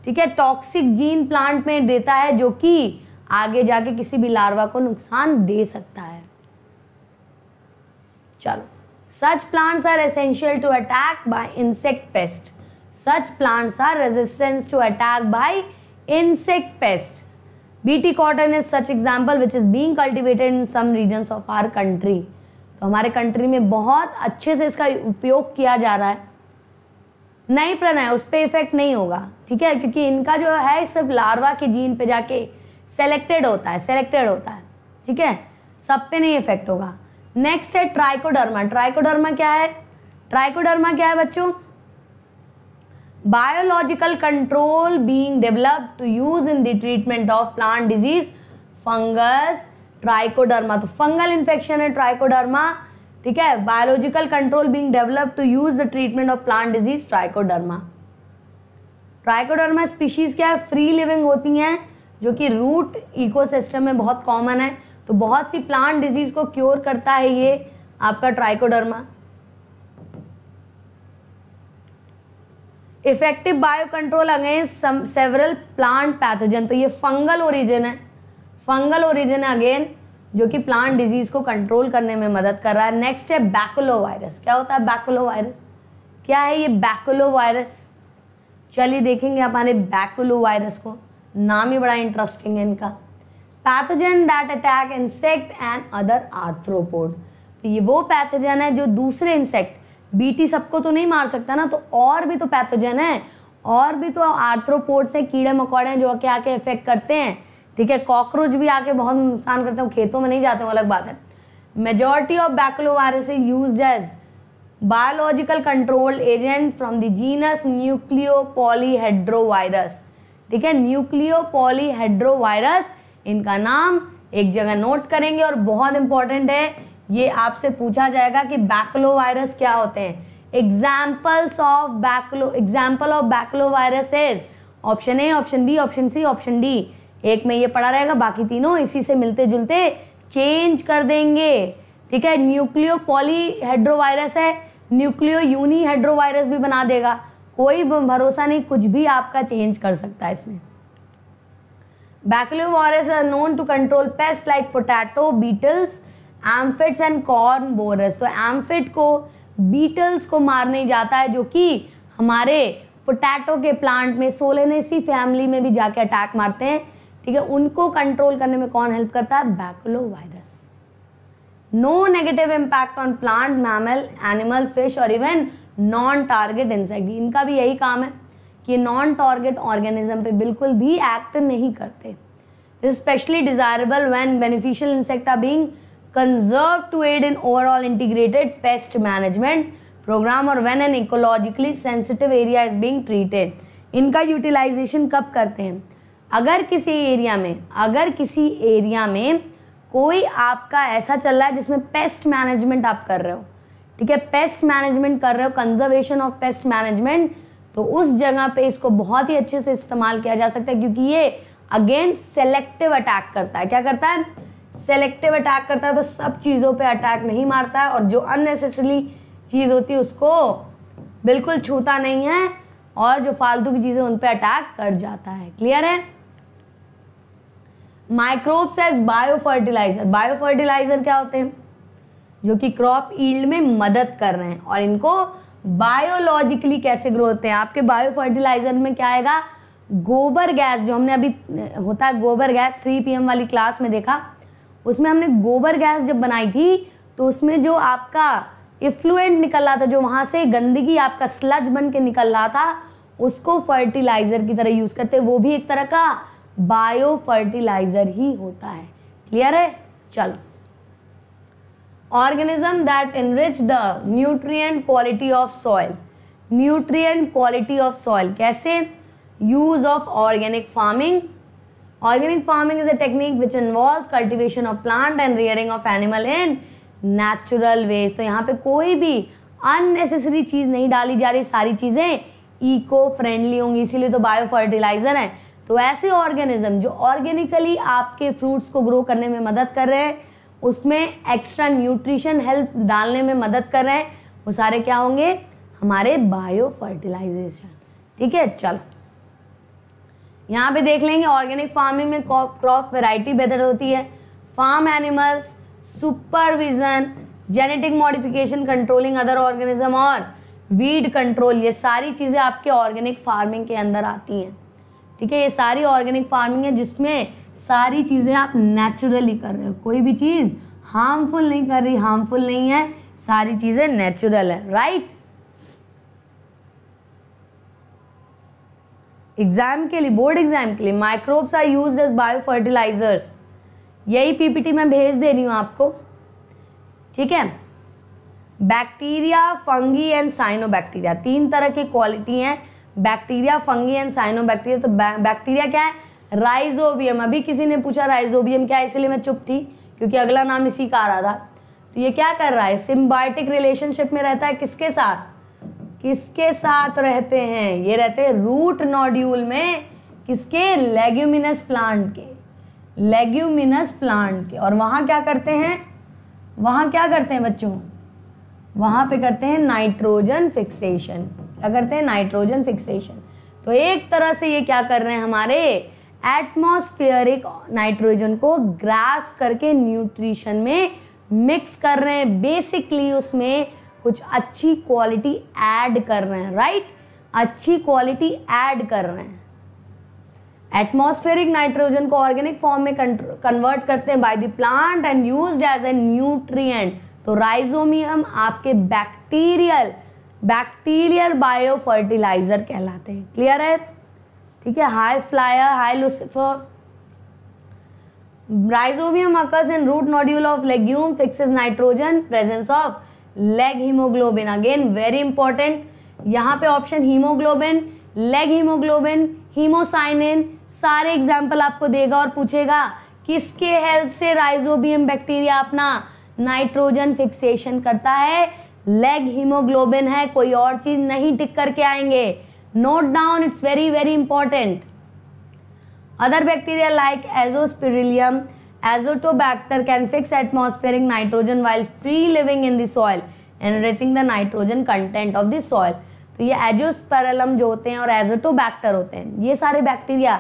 ठीक है टॉक्सिक जीन प्लांट में देता है जो कि आगे जाके किसी भी लार्वा को नुकसान दे सकता है चलो such plants are essential to attack by insect pest such plants are resistance to attack by insect pest BT cotton is such example which is being cultivated in some region of our country तो हमारे country में बहुत अच्छे से इसका उपयोग किया जा रहा है नहीं प्रणय उस पर इफेक्ट नहीं होगा ठीक है क्योंकि इनका जो है सिर्फ लार्वा के जीन पे जाके सेलेक्टेड होता है सेलेक्टेड होता है ठीक है सब पे नहीं इफेक्ट होगा नेक्स्ट है ट्राइकोडर्मा ट्राइकोडर्मा क्या है ट्राइकोडर्मा क्या है बच्चों biological control being developed to use in the treatment of plant disease fungus Trichoderma तो फंगल इन्फेक्शन है ट्राइकोडर्मा ठीक है biological control being developed to use the treatment of plant disease Trichoderma Trichoderma species क्या है free living होती हैं जो कि रूट इकोसिस्टम में बहुत कॉमन है तो बहुत सी प्लांट डिजीज को क्योर करता है ये आपका Trichoderma effective biocontrol against several plant pathogen तो ये फंगल ओरिजिन है फंगल ओरिजिन अगेन जो कि प्लांट डिजीज को कंट्रोल करने में मदद कर रहा है नेक्स्ट है बैकुलो वायरस क्या होता है बैकुलो वायरस क्या है ये बैकुलो वायरस चलिए देखेंगे हमारे बैकुलो वायरस को नाम ही बड़ा इंटरेस्टिंग है इनका pathogen that attack insect and other arthropod तो ये वो पैथोजन है जो दूसरे इंसेक्ट बीटी सबको तो नहीं मार सकता ना तो और भी तो पैथोजन है और भी तो आर्थ्रोपोड्स हैं कीड़े मकोड़े हैं जो आके आके इफेक्ट करते हैं ठीक है कॉकरोच भी आके बहुत नुकसान करते हैं खेतों में नहीं जाते वो अलग बात है majority of virus is use as biological control agent from the genus virus ठीक है न्यूक्लियो पॉलीहेड्रो वायरस इनका नाम एक जगह नोट करेंगे और बहुत इंपॉर्टेंट है ये आपसे पूछा जाएगा कि बैकलो वायरस क्या होते हैं examples of baculo example of baculovirus is option A option B option C option D एक में ये पड़ा रहेगा बाकी तीनों इसी से मिलते जुलते चेंज कर देंगे ठीक है न्यूक्लियो पॉलीहाइड्रोवायरस है न्यूक्लियो यूनिहाइड्रोवायरस भी बना देगा कोई भरोसा नहीं कुछ भी आपका चेंज कर सकता है इसमें baculovirus are known to control pest like potato beetles aphids and corn borers तो एम्फिट को बीटल्स को मारने जाता है जो कि हमारे पोटैटो के प्लांट में सोलेनेसी फैमिली में भी जाके अटैक मारते हैं ठीक है उनको कंट्रोल करने में कौन हेल्प करता है baculovirus no negative impact on plant mammal animal fish और इवन नॉन टारगेट इंसेक्ट इनका भी यही काम है कि नॉन टारगेट ऑर्गेनिज्म पे बिल्कुल भी एक्ट नहीं करते specially desirable when beneficial insect are being conserve to aid in overall integrated pest management programme और when an ecologically sensitive area is being treated इनका यूटिलाइजेशन कब करते हैं अगर किसी एरिया में अगर किसी एरिया में कोई आपका ऐसा चल रहा है जिसमें पेस्ट मैनेजमेंट आप कर रहे हो ठीक है पेस्ट मैनेजमेंट कर रहे हो कंजर्वेशन ऑफ पेस्ट मैनेजमेंट तो उस जगह पे इसको बहुत ही अच्छे से इस्तेमाल किया जा सकता है क्योंकि ये अगेन सेलेक्टिव अटैक करता है क्या करता है सेलेक्टिव अटैक करता है तो सब चीज़ों पे अटैक नहीं मारता है और जो अननेसेसरी चीज़ होती है उसको बिल्कुल छूता नहीं है और जो फालतू की चीज़ें उन पर अटैक कर जाता है क्लियर है माइक्रोब्स एज बायोफर्टिलाइजर बायोफर्टिलाइजर क्या होते हैं जो कि क्रॉप ईल्ड में मदद कर रहे हैं और इनको बायोलॉजिकली कैसे ग्रो होते हैं आपके बायोफर्टिलाइजर में क्या आएगा गोबर गैस जो हमने अभी होता है गोबर गैस थ्री एम वाली क्लास में देखा उसमें हमने गोबर गैस जब बनाई थी तो उसमें जो आपका इफ्लुएंट निकल रहा था जो वहाँ से गंदगी आपका स्लज बन के निकल रहा था उसको फर्टिलाइज़र की तरह यूज़ करते वो भी एक तरह का बायो फर्टिलाइजर ही होता है क्लियर है चलो organism that enrich the nutrient quality of soil nutrient quality of soil कैसे use of organic farming organic farming is a technique which involve cultivation of plant and rearing of animal in natural way तो यहाँ पे कोई भी unnecessary चीज़ नहीं डाली जा रही सारी चीज़ें इको फ्रेंडली होंगी इसीलिए तो बायो फर्टिलाइजर है तो ऐसे ऑर्गेनिज्म जो ऑर्गेनिकली आपके फ्रूट्स को ग्रो करने में मदद कर रहे हैं उसमें एक्स्ट्रा न्यूट्रिशन हेल्प डालने में मदद कर रहे हैं वो सारे क्या होंगे हमारे बायो फर्टिलाइजेशन ठीक है चलो यहाँ पे देख लेंगे ऑर्गेनिक फार्मिंग में क्रॉप वैरायटी बेहतर होती है farm animals supervision genetic modification controlling other organism और वीड कंट्रोल ये सारी चीज़ें आपके ऑर्गेनिक फार्मिंग के अंदर आती हैं ठीक है ये सारी ऑर्गेनिक फार्मिंग है जिसमें सारी चीज़ें आप नेचुरली कर रहे हो कोई भी चीज़ हार्मफुल नहीं कर रही हार्मफुल नहीं है सारी चीज़ें नेचुरल है राइट एग्जाम के लिए बोर्ड एग्जाम के लिए microbes are use as biofertilizers यही पीपीटी मैं भेज दे रही हूँ आपको ठीक है bacteria fungi and cyanobacteria तीन तरह की क्वालिटी हैं बैक्टीरिया फंगी एंड बैक्टीरिया तो बैक्टीरिया क्या है राइजोबियम अभी किसी ने पूछा राइजोबियम क्या है इसलिए मैं चुप थी क्योंकि अगला नाम इसी का आ रहा था तो ये क्या कर रहा है सिम्बायोटिक रिलेशनशिप में रहता है किसके साथ किसके साथ रहते हैं ये रहते हैं रूट नॉड्यूल में किसके लेग्यूमिनस प्लांट के लेग्यूमिनस प्लांट के और वहाँ क्या करते हैं वहाँ क्या करते हैं बच्चों वहाँ पे करते हैं नाइट्रोजन फिक्सेशन क्या करते हैं नाइट्रोजन फिक्सेशन तो एक तरह से ये क्या कर रहे हैं हमारे एटमोस्फियरिक नाइट्रोजन को ग्रास करके न्यूट्रिशन में मिक्स कर रहे हैं बेसिकली उसमें कुछ अच्छी क्वालिटी ऐड कर रहे हैं राइट अच्छी क्वालिटी ऐड कर रहे हैं एटमोस्फेरिक नाइट्रोजन को ऑर्गेनिक फॉर्म में कन्वर्ट करते हैं by the plant and used as a nutrient तो राइजोमियम आपके बैक्टीरियल बैक्टीरियल बायो फर्टिलाइज़र कहलाते हैं क्लियर है ठीक है hi flyer hi Lucifer Rhizobium occurs in root nodule of legume fixes nitrogen presence of leghaemoglobin again very important यहाँ पे option haemoglobin leghaemoglobin haemocyanin सारे example आपको देगा और पूछेगा किसके हेल्प से राइजोबियम बैक्टीरिया अपना नाइट्रोजन फिक्सेशन करता है लेग हीमोग्लोबिन है कोई और चीज नहीं टिक करके आएंगे note down it's very very important other bacteria like Azospirillum Azotobacter can fix atmospheric nitrogen while free living in the soil enriching the nitrogen content of the soil तो ये एजोस्पेरलम जो होते हैं और एजोटोबैक्टर होते हैं ये सारे बैक्टीरिया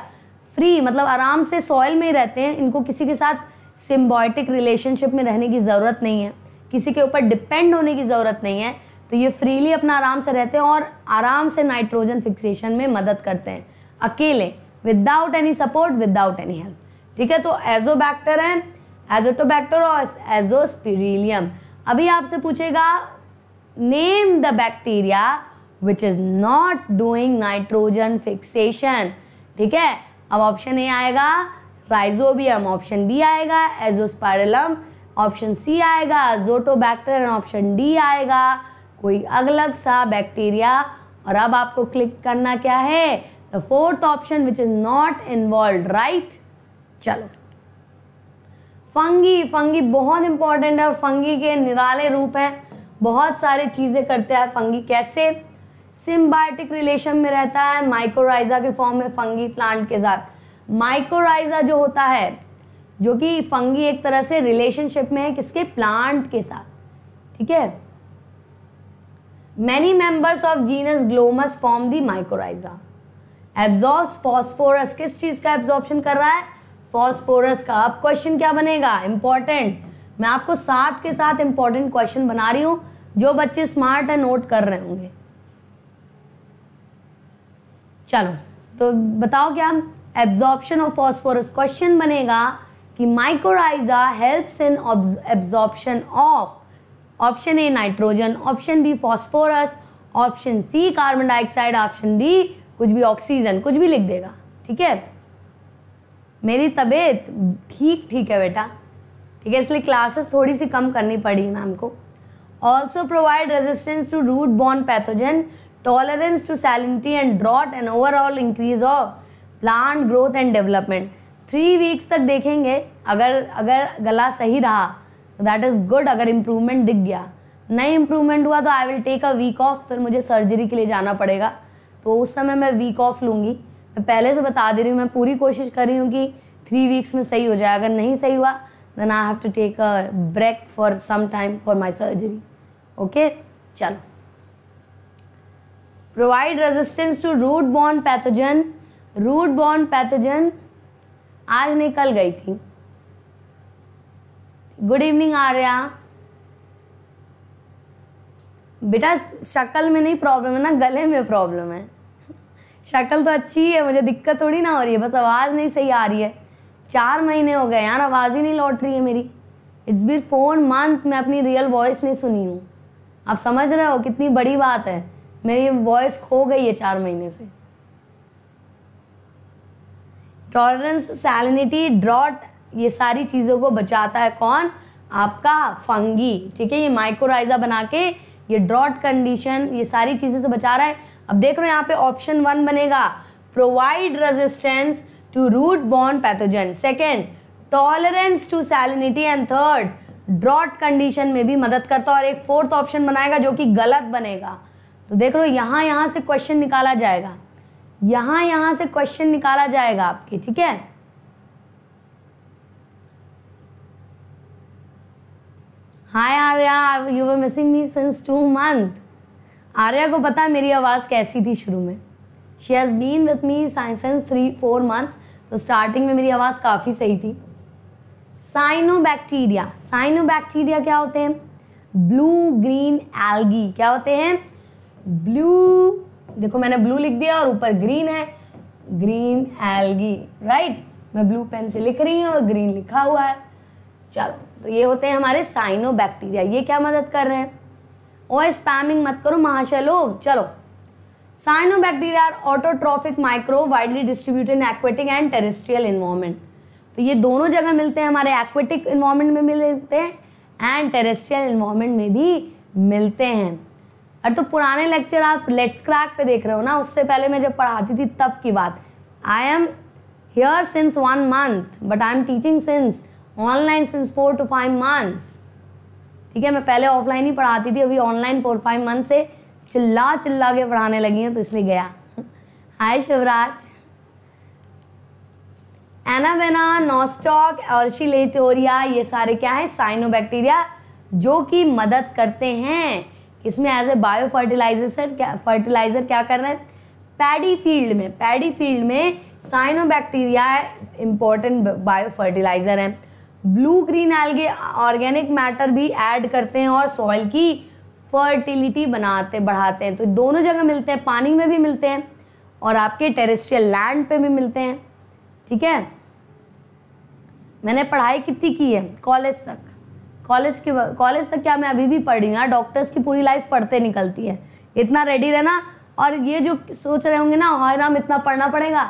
फ्री मतलब आराम से सॉइल में ही रहते हैं इनको किसी के साथ सिम्बॉयटिक रिलेशनशिप में रहने की ज़रूरत नहीं है किसी के ऊपर डिपेंड होने की ज़रूरत नहीं है तो ये फ्रीली अपना आराम से रहते हैं और आराम से नाइट्रोजन फिक्सेशन में मदद करते हैं अकेले without any support without any help ठीक है तो एजोबैक्टर है एजोटोबैक्टर और एजोस्पिरिलियम अभी आपसे पूछेगा name the bacteria which is not doing nitrogen fixation ठीक है अब ऑप्शन ए आएगा राइजोबियम ऑप्शन बी आएगा एजोस्पायरलम ऑप्शन सी आएगा जोटोबैक्टर एंड ऑप्शन डी आएगा कोई अलग सा बैक्टीरिया और अब आपको क्लिक करना क्या है the fourth option which is not involve right चलो फंगी फंगी बहुत इंपॉर्टेंट है और फंगी के निराले रूप हैं बहुत सारी चीज़ें करते हैं फंगी कैसे सिम्बायोटिक रिलेशन में रहता है माइक्रोराइजा के फॉर्म में फंगी प्लांट के साथ माइक्रोराइजा जो होता है जो कि फंगी एक तरह से रिलेशनशिप में है किसके प्लांट के साथ ठीक है many members of genus Glomus form the mycorrhiza absorb phosphorus किस चीज का एब्जॉर्प्शन कर रहा है फॉस्फोरस का अब क्वेश्चन क्या बनेगा इंपॉर्टेंट मैं आपको साथ के साथ इंपॉर्टेंट क्वेश्चन बना रही हूं जो बच्चे स्मार्ट है नोट कर रहे होंगे चलो तो बताओ क्या एब्जॉर्प्शन ऑफ फॉस्फोरस क्वेश्चन बनेगा कि mycorrhiza helps in absorption of option A nitrogen option B phosphorus option C carbon dioxide option D कुछ भी ऑक्सीजन कुछ भी लिख देगा ठीक है मेरी तबीयत ठीक ठीक है बेटा ठीक है इसलिए क्लासेस थोड़ी सी कम करनी पड़ी मैम को also provide resistance to root borne pathogen tolerance to salinity and drought and overall increase of plant growth and development three weeks तक देखेंगे अगर अगर गला सही रहा दैट इज़ गुड अगर इम्प्रूवमेंट दिख गया नहीं इम्प्रूवमेंट हुआ तो I will take a week off फिर मुझे सर्जरी के लिए जाना पड़ेगा तो उस समय मैं वीक ऑफ लूँगी मैं पहले से बता दे रही हूँ मैं पूरी कोशिश कर रही हूँ कि थ्री वीक्स में सही हो जाए अगर नहीं सही हुआ then I have to take a break for some time for my surgery okay चलो provide resistance to root borne pathogen root borne pathogen आज नहीं कल गई थी गुड इवनिंग आर्या बेटा शक्ल में नहीं प्रॉब्लम है ना गले में प्रॉब्लम है शक्ल तो अच्छी है मुझे दिक्कत थोड़ी ना हो रही है बस आवाज़ नहीं सही आ रही है चार महीने हो गए यार आवाज़ ही नहीं लौट रही है मेरी इट्स बी फोर मंथ मैं अपनी रियल वॉइस नहीं सुनी हूँ आप समझ रहे हो कितनी बड़ी बात है मेरी वॉइस खो गई है चार महीने से टॉलरेंस सैलिनिटी ड्रॉट ये सारी चीज़ों को बचाता है कौन आपका फंगी ठीक है ये माइक्रोराइजा बना के ये ड्रॉट कंडीशन ये सारी चीज़ें से बचा रहा है अब देख रहे हो यहाँ पे ऑप्शन वन बनेगा प्रोवाइड रेजिस्टेंस टू रूट बॉन्ड pathogen second tolerance to salinity and third drought condition में भी मदद करता है और एक फोर्थ ऑप्शन बनाएगा जो कि गलत बनेगा तो देख लो यहाँ यहाँ से क्वेश्चन निकाला जाएगा यहां यहां से क्वेश्चन निकाला जाएगा आपके ठीक है hi Arya you were missing me since two month Arya को पता मेरी आवाज़ कैसी थी शुरू में she has been with me since three four months तो स्टार्टिंग में मेरी आवाज़ काफ़ी सही थी साइनो बैक्टीरिया साइनो बैक्टीरिया क्या होते हैं ब्लू ग्रीन एल्गी क्या होते हैं ब्लू देखो मैंने ब्लू लिख दिया और ऊपर ग्रीन है ग्रीन एल्गी राइट मैं ब्लू पेन से लिख रही हूँ और ग्रीन लिखा हुआ है चलो तो ये होते हैं हमारे साइनो बैक्टीरिया ये क्या मदद कर रहे हैं ओ स्पैमिंग मत करो महाशय लोग चलो cyanobacteria are autotrophic micro widely distributed in aquatic and terrestrial environment तो ये दोनों जगह मिलते हैं हमारे एक्वेटिक इन्वायरमेंट में मिलते हैं एंड टेरेस्ट्रियल इन्वायरमेंट में भी मिलते हैं अरे तो पुराने लेक्चर आप लेट्स क्रैक पे देख रहे हो ना उससे पहले मैं जब पढ़ाती थी तब की बात I am here since one month but I am teaching since online since four two five months ठीक है मैं पहले ऑफलाइन ही पढ़ाती थी अभी ऑनलाइन फोर फाइव मंथ से चिल्ला चिल्ला के पढ़ाने लगी हैं तो इसलिए गया हाय शिवराज एनाबेना नॉस्टॉक और शिलेटोरिया ये सारे क्या है साइनोबैक्टीरिया जो कि मदद करते हैं इसमें as a biofertilizer sir क्या फर्टिलाइज़र क्या कर रहे हैं पैडी फील्ड में पैडी फील्ड में cyanobacteria important biofertilizer है blue green algae organic matter भी ऐड करते हैं और सॉइल की फर्टिलिटी बनाते बढ़ाते हैं तो दोनों जगह मिलते हैं पानी में भी मिलते हैं और आपके टेरेस्ट्रियल लैंड पे भी मिलते हैं ठीक है मैंने पढ़ाई कितनी की है कॉलेज तक कॉलेज के कॉलेज तक क्या मैं अभी भी पढ़ रही हूँ यार डॉक्टर्स की पूरी लाइफ पढ़ते निकलती है इतना रेडी रहना और ये जो सोच रहे होंगे ना हाय राम इतना पढ़ना पड़ेगा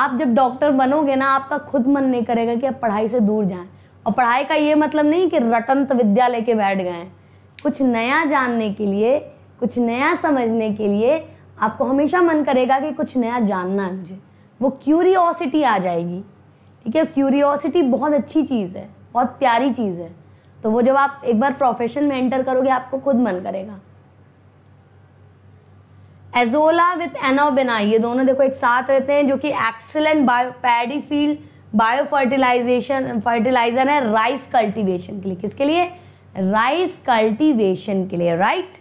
आप जब डॉक्टर बनोगे ना आपका खुद मन नहीं करेगा कि आप पढ़ाई से दूर जाएं और पढ़ाई का ये मतलब नहीं कि रटंत विद्या लेके बैठ गए कुछ नया जानने के लिए कुछ नया समझने के लिए आपको हमेशा मन करेगा कि कुछ नया जानना है मुझे वो क्यूरियोसिटी आ जाएगी ठीक है क्यूरियोसिटी बहुत अच्छी चीज़ है बहुत प्यारी चीज़ है तो वो जब आप एक बार प्रोफेशन में एंटर करोगे आपको खुद मन करेगा एजोला विथ एनोबिना ये दोनों देखो एक साथ रहते हैं जो कि excellent bio paddy field biofertilization fertilizer है राइस कल्टीवेशन के लिए किसके लिए राइस कल्टीवेशन के लिए राइट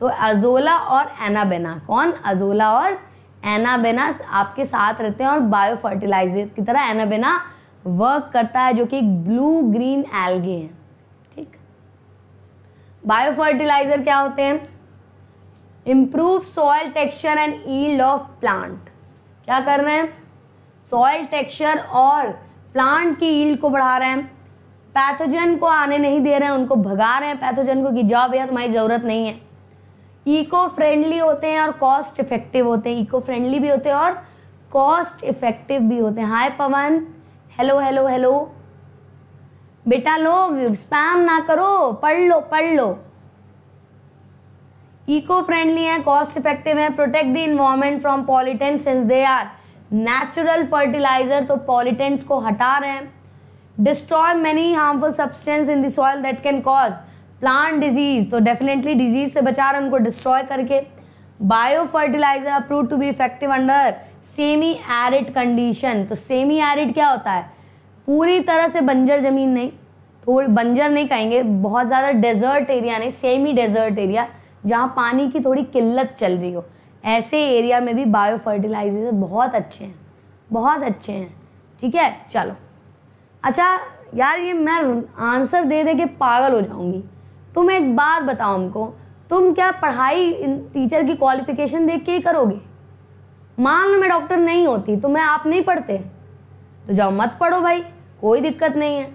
तो अजोला और एनाबेना कौन अजोला और एनाबेना आपके साथ रहते हैं और बायो फर्टिलाइजर की तरह एनाबेना वर्क करता है जो कि ब्लू ग्रीन एल्गे हैं बायो फर्टिलाइजर क्या होते हैं improve soil texture and yield of plant क्या कर रहे हैं सॉइल टेक्सचर और प्लांट की ईल्ड को बढ़ा रहे हैं पैथोजन को आने नहीं दे रहे हैं उनको भगा रहे हैं पैथोजन को कि जाओ भैया तुम्हारी ज़रूरत नहीं है इको फ्रेंडली होते हैं और कॉस्ट इफेक्टिव होते हैं इको फ्रेंडली भी होते हैं और कॉस्ट इफेक्टिव भी होते हैं hi Pawan hello hello hello बेटा लोग स्पैम ना करो पढ़ लो पढ़ लो इको फ्रेंडली है कॉस्ट इफेक्टिव है protect the environment from pollutant since they are natural fertilizer तो पॉलिटेंट्स को हटा रहे हैं destroy many harmful substance in soil that can cause plant disease तो डेफिनेटली डिजीज से बचा रहे उनको डिस्ट्रॉय करके biofertilizer prove to be effective under semi arid condition तो सेमी एरिड क्या होता है पूरी तरह से बंजर ज़मीन नहीं थोड़ी बंजर नहीं कहेंगे बहुत ज़्यादा डेजर्ट एरिया नहीं सेमी डेजर्ट एरिया जहाँ पानी की थोड़ी किल्लत चल रही हो ऐसे एरिया में भी बायो फर्टिलाइजर बहुत अच्छे हैं बहुत अच्छे हैं ठीक है चलो अच्छा यार ये मैं आंसर दे दे के पागल हो जाऊंगी तुम एक बात बताओ हमको तुम क्या पढ़ाई टीचर की क्वालिफिकेशन देख के ही करोगे मान लो मैं डॉक्टर नहीं होती तो मैं आप नहीं पढ़ते तो जाओ मत पढ़ो भाई कोई दिक्कत नहीं है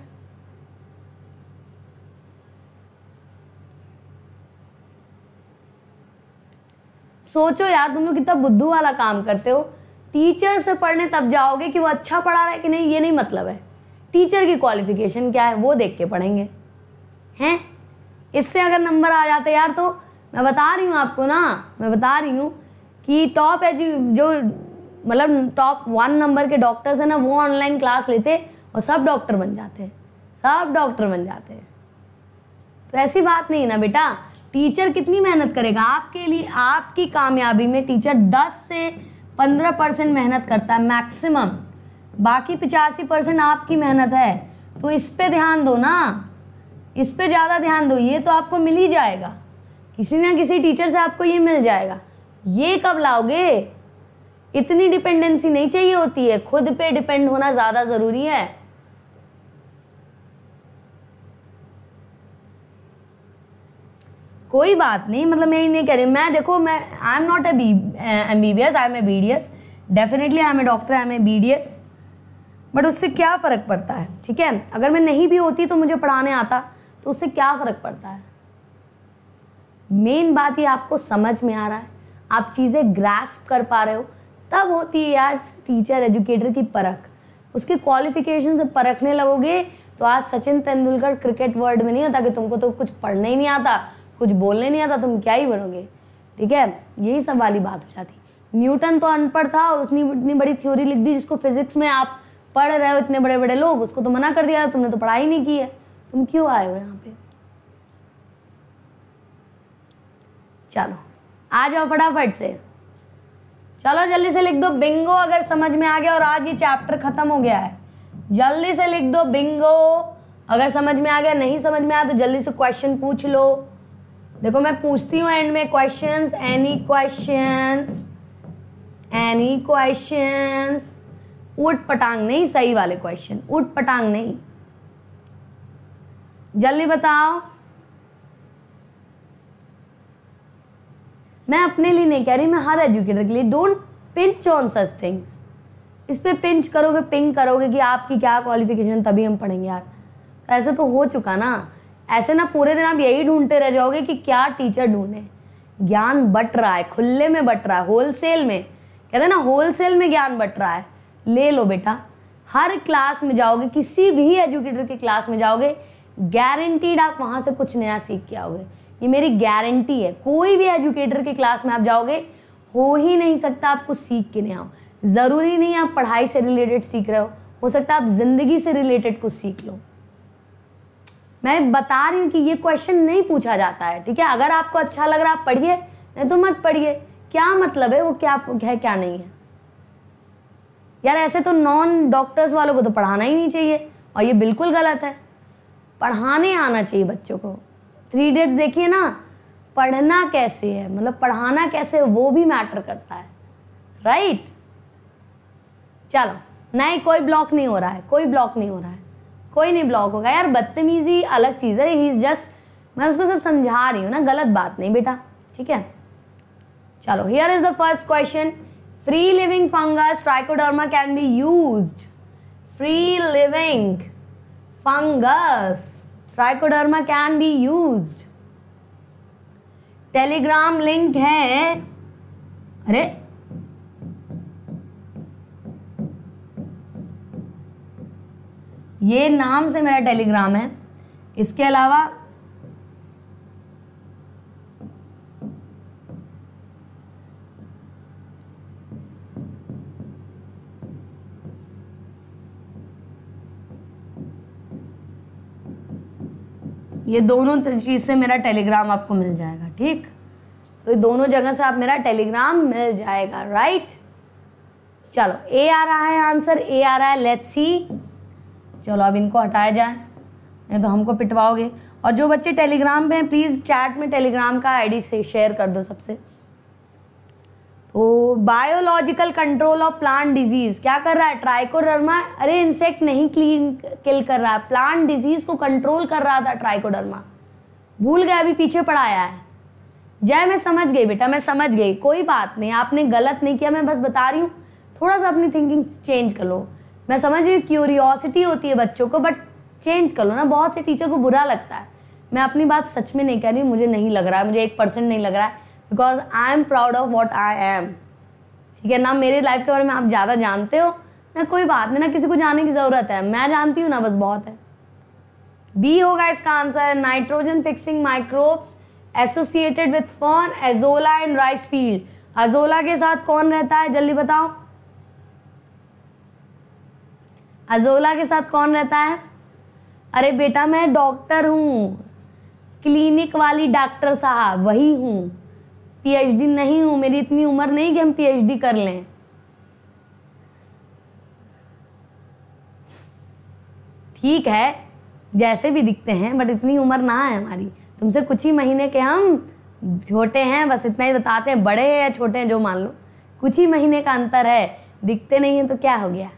सोचो यार तुम लोग कितना बुद्धू वाला काम करते हो टीचर से पढ़ने तब जाओगे कि वो अच्छा पढ़ा रहा है कि नहीं ये नहीं मतलब है टीचर की क्वालिफिकेशन क्या है वो देख के पढ़ेंगे हैं इससे अगर नंबर आ जाते यार तो मैं बता रही हूँ आपको ना मैं बता रही हूँ कि टॉप एजु जो मतलब टॉप वन नंबर के डॉक्टर्स हैं ना वो ऑनलाइन क्लास लेते और सब डॉक्टर बन जाते हैं सब डॉक्टर बन जाते हैं तो ऐसी बात नहीं ना बेटा टीचर कितनी मेहनत करेगा आपके लिए आपकी कामयाबी में टीचर 10 से 15 परसेंट मेहनत करता है मैक्सिमम बाकी पिचासी परसेंट आपकी मेहनत है तो इस पर ध्यान दो ना इस पर ज़्यादा ध्यान दो ये तो आपको मिल ही जाएगा किसी ना किसी टीचर से आपको ये मिल जाएगा ये कब लाओगे इतनी डिपेंडेंसी नहीं चाहिए होती है खुद पे डिपेंड होना ज़्यादा ज़रूरी है कोई बात नहीं मतलब मैं ही नहीं कह रही मैं देखो मैं I am not a B M B B S I am a B D S definitely I am a doctor I am a B D S but उससे क्या फ़र्क पड़ता है ठीक है अगर मैं नहीं भी होती तो मुझे पढ़ाने आता तो उससे क्या फ़र्क पड़ता है मेन बात ये आपको समझ में आ रहा है आप चीज़ें ग्रास्प कर पा रहे हो तब होती है आज टीचर एजुकेटर की परख उसकी क्वालिफिकेशन से परखने लगोगे तो आज सचिन तेंदुलकर क्रिकेट वर्ल्ड में नहीं होता कि तुमको तो कुछ पढ़ने ही नहीं आता कुछ बोलने नहीं आता तुम क्या ही बनोगे ठीक है यही सब वाली बात हो जाती न्यूटन तो अनपढ़ था उसने इतनी बड़ी थ्योरी लिख दी जिसको फिजिक्स में आप पढ़ रहे हो इतने बड़े बड़े लोग उसको तो मना कर दिया था तुमने तो पढ़ाई नहीं की है तुम क्यों आए हो यहाँ पे चलो आ जाओ फटाफट से चलो जल्दी से लिख दो बिंगो अगर समझ में आ गया और आज ये चैप्टर खत्म हो गया है जल्दी से लिख दो बिंगो अगर समझ में आ गया नहीं समझ में आया तो जल्दी से क्वेश्चन पूछ लो देखो मैं पूछती हूँ एंड में question any question any question उठ पटांग नहीं सही वाले क्वेश्चन उठ पटांग नहीं जल्दी बताओ मैं अपने लिए नहीं कह रही मैं हर एजुकेटर के लिए don't pinch on such things इस पर पिंच करोगे पिंक करोगे कि आपकी क्या क्वालिफिकेशन तभी हम पढ़ेंगे यार ऐसा तो हो चुका ना ऐसे ना पूरे दिन आप यही ढूंढते रह जाओगे कि क्या टीचर ढूंढे ज्ञान बट रहा है खुले में बट रहा है होलसेल में कहते हैं ना होलसेल में ज्ञान बट रहा है ले लो बेटा हर क्लास में जाओगे किसी भी एजुकेटर के क्लास में जाओगे गारंटीड आप वहाँ से कुछ नया सीख के आओगे ये मेरी गारंटी है कोई भी एजुकेटर के क्लास में आप जाओगे हो ही नहीं सकता आपको सीख के नहीं आओ ज़रूरी नहीं आप पढ़ाई से रिलेटेड सीख रहे हो हो सकता है आप ज़िंदगी से रिलेटेड कुछ सीख लो मैं बता रही हूँ कि ये क्वेश्चन नहीं पूछा जाता है ठीक है अगर आपको अच्छा लग रहा आप पढ़िए नहीं तो मत पढ़िए क्या मतलब है वो क्या है क्या नहीं है यार ऐसे तो नॉन डॉक्टर्स वालों को तो पढ़ाना ही नहीं चाहिए और ये बिल्कुल गलत है पढ़ाने आना चाहिए बच्चों को थ्री डेट्स देखिए ना पढ़ना कैसे है मतलब पढ़ाना कैसे है वो भी मैटर करता है राइट चलो नहीं कोई ब्लॉक नहीं हो रहा है कोई ब्लॉक नहीं हो रहा है कोई नहीं ब्लॉक होगा यार बदतमीजी अलग चीज़ है ही इज़ जस्ट मैं उसको सिर्फ समझा रही हूँ ना गलत बात नहीं बेटा ठीक है चलो here is the first question free living fungus Trichoderma can be use free living fungus Trichoderma can be use Telegram link है अरे ये नाम से मेरा टेलीग्राम है इसके अलावा ये दोनों तो चीज़ से मेरा टेलीग्राम आपको मिल जाएगा ठीक तो दोनों जगह से आप मेरा टेलीग्राम मिल जाएगा राइट चलो ए आ रहा है आंसर ए आ रहा है लेट्स सी चलो अब इनको हटाया जाए नहीं तो हमको पिटवाओगे और जो बच्चे टेलीग्राम पे हैं प्लीज़ चैट में टेलीग्राम का आईडी से शेयर कर दो सबसे ओ biological control of plant disease क्या कर रहा है ट्राइकोडर्मा अरे इंसेक्ट नहीं क्लीन किल कर रहा है प्लांट डिजीज को कंट्रोल कर रहा था ट्राइकोडर्मा भूल गया अभी पीछे पढ़ाया है जय मैं समझ गई बेटा मैं समझ गई कोई बात नहीं आपने गलत नहीं किया मैं बस बता रही हूँ थोड़ा सा अपनी थिंकिंग चेंज कर लो मैं समझ रही हूँ क्यूरियोसिटी होती है बच्चों को बट चेंज कर लो ना बहुत से टीचर को बुरा लगता है मैं अपनी बात सच में नहीं कह रही मुझे नहीं लग रहा है मुझे एक परसेंट नहीं लग रहा है because I am proud of what I am ठीक है ना मेरे लाइफ के बारे में आप ज़्यादा जानते हो ना कोई बात नहीं ना किसी को जानने की ज़रूरत है मैं जानती हूँ ना बस बहुत है बी होगा इसका answer nitrogen fixing microbes associated with fern Azolla in rice field Azolla के साथ कौन रहता है जल्दी बताओ अजोला के साथ कौन रहता है अरे बेटा मैं डॉक्टर हूँ क्लिनिक वाली डॉक्टर साहब वही हूँ पीएचडी नहीं हूं मेरी इतनी उम्र नहीं कि हम पीएचडी कर लें ठीक है जैसे भी दिखते हैं बट इतनी उम्र ना है हमारी तुमसे कुछ ही महीने के हम छोटे हैं बस इतना ही बताते हैं बड़े हैं या छोटे हैं जो मान लो कुछ ही महीने का अंतर है दिखते नहीं है तो क्या हो गया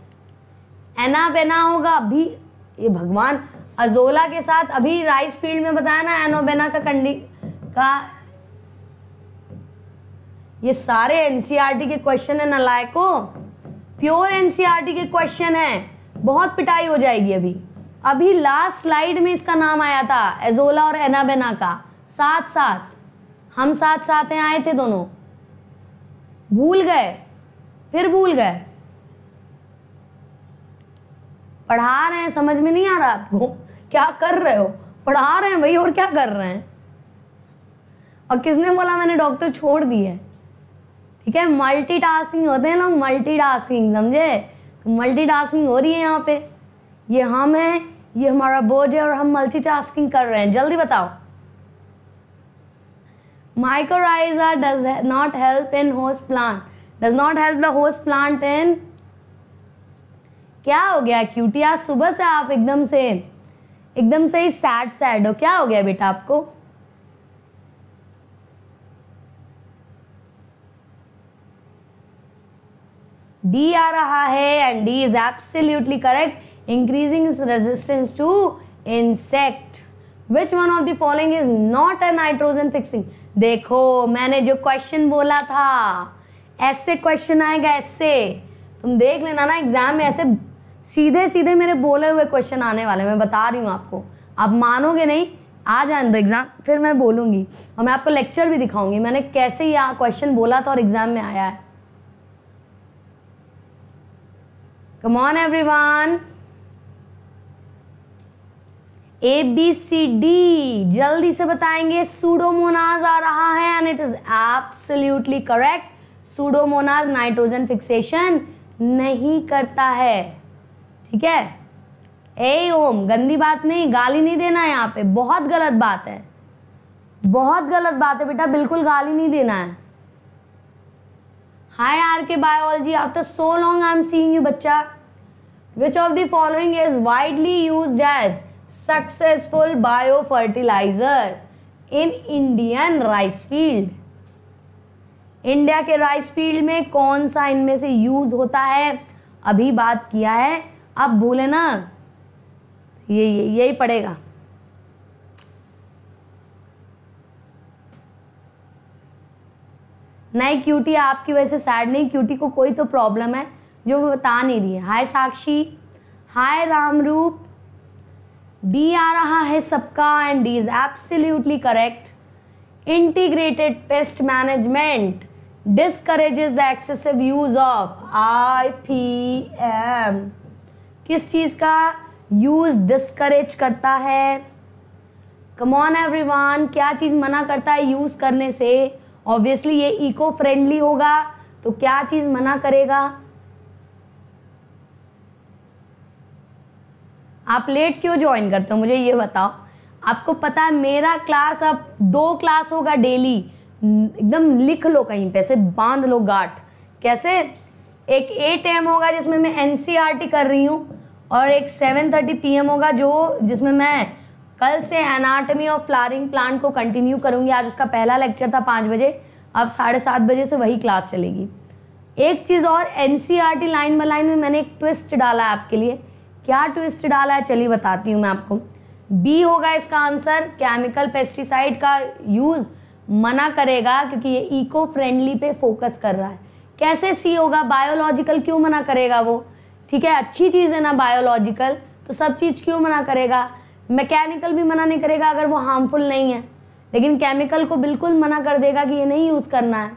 एना बेना होगा अभी ये भगवान अजोला के साथ अभी राइस फील्ड में बताया ना एनोबेना का कंडी का ये सारे एनसीईआरटी e के क्वेश्चन है नलायको प्योर एनसीईआरटी के क्वेश्चन है बहुत पिटाई हो जाएगी अभी अभी लास्ट स्लाइड में इसका नाम आया था एजोला और एनाबेना का साथ साथ हम साथ साथ हैं आए थे दोनों भूल गए फिर भूल गए पढ़ा रहे हैं समझ में नहीं आ रहा आपको क्या कर रहे हो पढ़ा रहे हैं भाई और क्या कर रहे हैं और किसने बोला मैंने डॉक्टर छोड़ दिए ठीक है मल्टी टास्किंग होते हैं ना मल्टी टास्किंग समझे तो मल्टी टास्किंग हो रही है यहाँ पे ये हम हैं ये हमारा बोझ है और हम मल्टी टास्किंग कर रहे हैं जल्दी बताओ mycorrhiza does not help in host plant does not help the host plant in क्या हो गया क्यूटी आज सुबह से आप एकदम से एकदम से ही सैड सैड हो क्या हो गया बेटा आपको डी आ रहा है and D is absolutely correct increasing resistance to insect which one of the following is not a nitrogen fixing देखो मैंने जो क्वेश्चन बोला था ऐसे क्वेश्चन आएगा ऐसे तुम देख लेना ना एग्जाम में ऐसे सीधे सीधे मेरे बोले हुए क्वेश्चन आने वाले मैं बता रही हूँ आपको आप मानोगे नहीं आ जाए तो एग्ज़ाम फिर मैं बोलूंगी और मैं आपको लेक्चर भी दिखाऊंगी मैंने कैसे यहाँ क्वेश्चन बोला था और एग्ज़ाम में आया है on every one A B C D जल्दी से बताएंगे सूडोमोनाज आ रहा है and it is absolutely correct pseudomonas nitrogen fixation नहीं करता है ठीक है ए ओम गंदी बात नहीं गाली नहीं देना है यहाँ पे बहुत गलत बात है बहुत गलत बात है बेटा बिल्कुल गाली नहीं देना है hi R K biology after so long I am seeing you बच्चा which of the following is widely use as successful biofertilizer in Indian rice field India के राइस फील्ड में कौन सा इनमें से यूज होता है अभी बात किया है अब भूले ना ये यही पड़ेगा नहीं क्यूटी आपकी वजह से सैड नहीं क्यूटी को कोई तो प्रॉब्लम है जो वो बता नहीं रही है हाय साक्षी हाय राम रूप डी आ रहा है सबका and D is absolutely correct integrated pest management discourages the excessive use of I P M किस चीज़ का यूज डिस्करेज करता है कमॉन एवरीवन क्या चीज़ मना करता है यूज़ करने से ऑब्वियसली ये इको फ्रेंडली होगा तो क्या चीज़ मना करेगा आप लेट क्यों ज्वाइन करते हो मुझे ये बताओ आपको पता है मेरा क्लास अब दो क्लास होगा डेली एकदम लिख लो कहीं पैसे बांध लो गाठ कैसे एक एट एम होगा जिसमें मैं एन e कर रही हूँ और एक सेवन थर्टी पी होगा जो जिसमें मैं कल से एनाटमी ऑफ फ्लारिंग प्लांट को कंटिन्यू करूँगी आज उसका पहला लेक्चर था पाँच बजे अब साढ़े सात बजे से वही क्लास चलेगी एक चीज़ और एन लाइन ब लाइन में मैंने एक ट्विस्ट डाला है आपके लिए क्या ट्विस्ट डाला है चलिए बताती हूँ मैं आपको बी होगा इसका आंसर केमिकल पेस्टिसाइड का यूज़ मना करेगा क्योंकि ये इको फ्रेंडली पे फोकस कर रहा है कैसे सी होगा बायोलॉजिकल क्यों मना करेगा वो ठीक है अच्छी चीज़ है ना बायोलॉजिकल तो सब चीज़ क्यों मना करेगा मैकेनिकल भी मना नहीं करेगा अगर वो हार्मफुल नहीं है लेकिन केमिकल को बिल्कुल मना कर देगा कि ये नहीं यूज़ करना है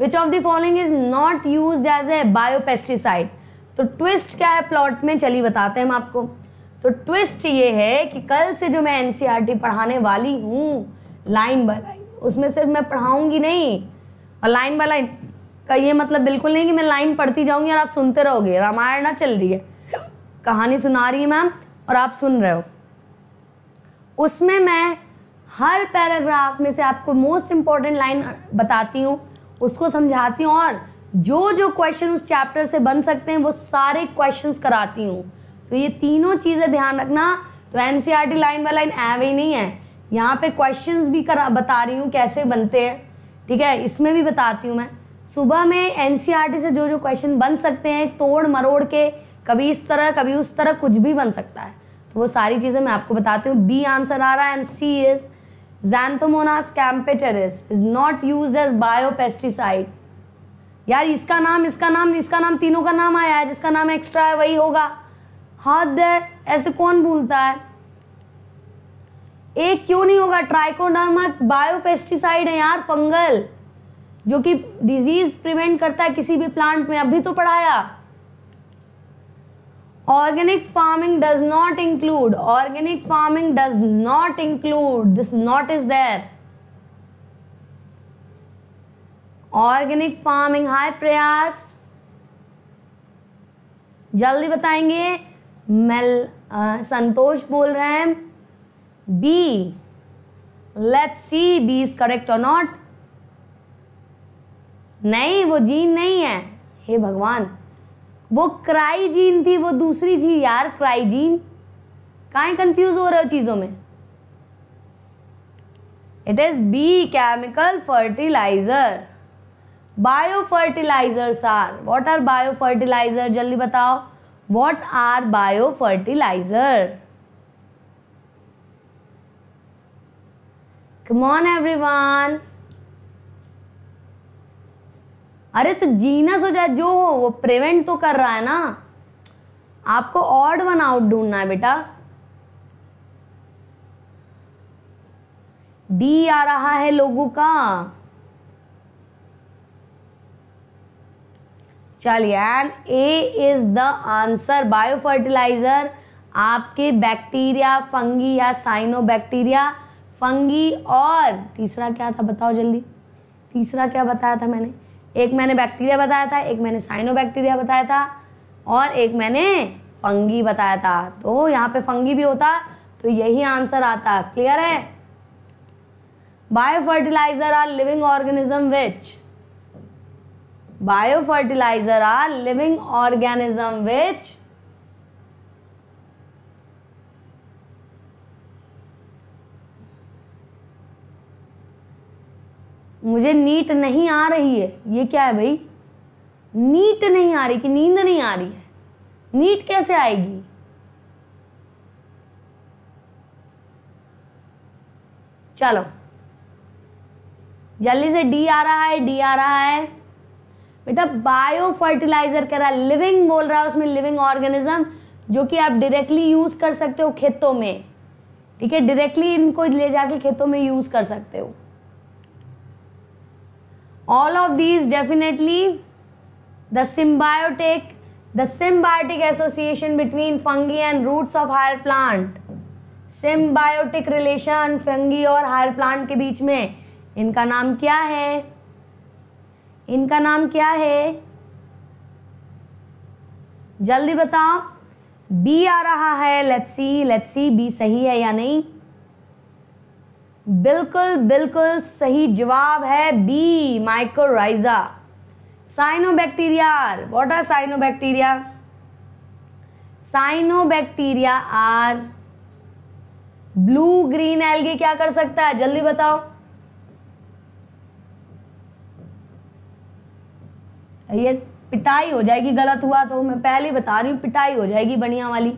which of the following is not use as a biopesticide तो ट्विस्ट क्या है प्लॉट में चलिए बताते हैं हम आपको तो ट्विस्ट ये है कि कल से जो मैं एन e पढ़ाने वाली हूँ लाइन बाय लाइन उसमें सिर्फ मैं पढ़ाऊंगी नहीं और लाइन बाय लाइन का ये मतलब बिल्कुल नहीं कि मैं लाइन पढ़ती जाऊंगी और आप सुनते रहोगे रामायण ना चल रही है कहानी सुना रही है मैम और आप सुन रहे हो उसमें मैं हर पैराग्राफ में से आपको मोस्ट इम्पॉर्टेंट लाइन बताती हूँ उसको समझाती हूँ और जो जो क्वेश्चन उस चैप्टर से बन सकते हैं वो सारे क्वेश्चन कराती हूँ तो ये तीनों चीज़ें ध्यान रखना तो एन लाइन बाय लाइन ऐवे ही नहीं है यहाँ पे क्वेश्चंस भी करा बता रही हूँ कैसे बनते हैं ठीक है इसमें भी बताती हूँ मैं सुबह में एन e से जो जो क्वेश्चन बन सकते हैं तोड़ मरोड़ के कभी इस तरह कभी उस तरह कुछ भी बन सकता है तो वो सारी चीज़ें मैं आपको बताती हूँ बी आंसर आ रहा है and C is xanthomonas campestris is not use as biopesticide यार इसका नाम इसका नाम इसका नाम तीनों का नाम आया है जिसका नाम एक्स्ट्रा है वही होगा हद है ऐसे कौन भूलता है एक क्यों नहीं होगा ट्राइकोडर्मा बायोपेस्टिसाइड है यार फंगल जो कि डिजीज प्रिवेंट करता है किसी भी प्लांट में अभी तो पढ़ाया organic farming does not include organic farming does not include this not is there organic farming hi Prayas जल्दी बताएंगे मेल uh, संतोष बोल रहे हैं B let C B is correct or not नहीं वो जीन नहीं है हे भगवान वो क्राइजीन थी वो दूसरी थी यार क्राइजीन काहे कंफ्यूज हो रहे हो चीज़ों में it is B chemical fertilizer biofertilizers are what are biofertilizer जल्दी बताओ what are biofertilizer Come every one अरे तो जीनस हो जाए जो हो वो प्रिवेंट तो कर रहा है ना आपको ऑड वन आउट ढूंढना है बेटा डी आ रहा है लोगों का चलिए and A is the answer biofertilizer आपके बैक्टीरिया फंगी या साइनो बैक्टीरिया फंगी और तीसरा क्या था बताओ जल्दी तीसरा क्या बताया था मैंने एक मैंने बैक्टीरिया बताया था एक मैंने साइनो बैक्टीरिया बताया था और एक मैंने फंगी बताया था तो यहाँ पे फंगी भी होता तो यही आंसर आता क्लियर है biofertilizer are living organism which biofertilizer are living organism which मुझे नीट नहीं आ रही है ये क्या है भाई नीट नहीं आ रही कि नींद नहीं आ रही है नीट कैसे आएगी चलो जल्दी से डी आ रहा है डी आ रहा है बेटा बायो फर्टिलाइजर कह रहा है लिविंग बोल रहा है उसमें लिविंग ऑर्गेनिज्म जो कि आप डायरेक्टली यूज कर सकते हो खेतों में ठीक है डायरेक्टली इनको ले जाके खेतों में यूज कर सकते हो all of these definitely the symbiotic the symbiotic association between fungi and roots of higher plant symbiotic relation fungi और हायर प्लांट के बीच में इनका नाम क्या है इनका नाम क्या है जल्दी बताओ बी आ रहा है let's see let's see B सही है या नहीं बिल्कुल बिल्कुल सही जवाब है B mycorrhiza cyanobacteria what are cyanobacteria cyanobacteria are blue green algae क्या कर सकता है जल्दी बताओ ये पिटाई हो जाएगी गलत हुआ तो मैं पहले बता रही हूं पिटाई हो जाएगी बढ़िया वाली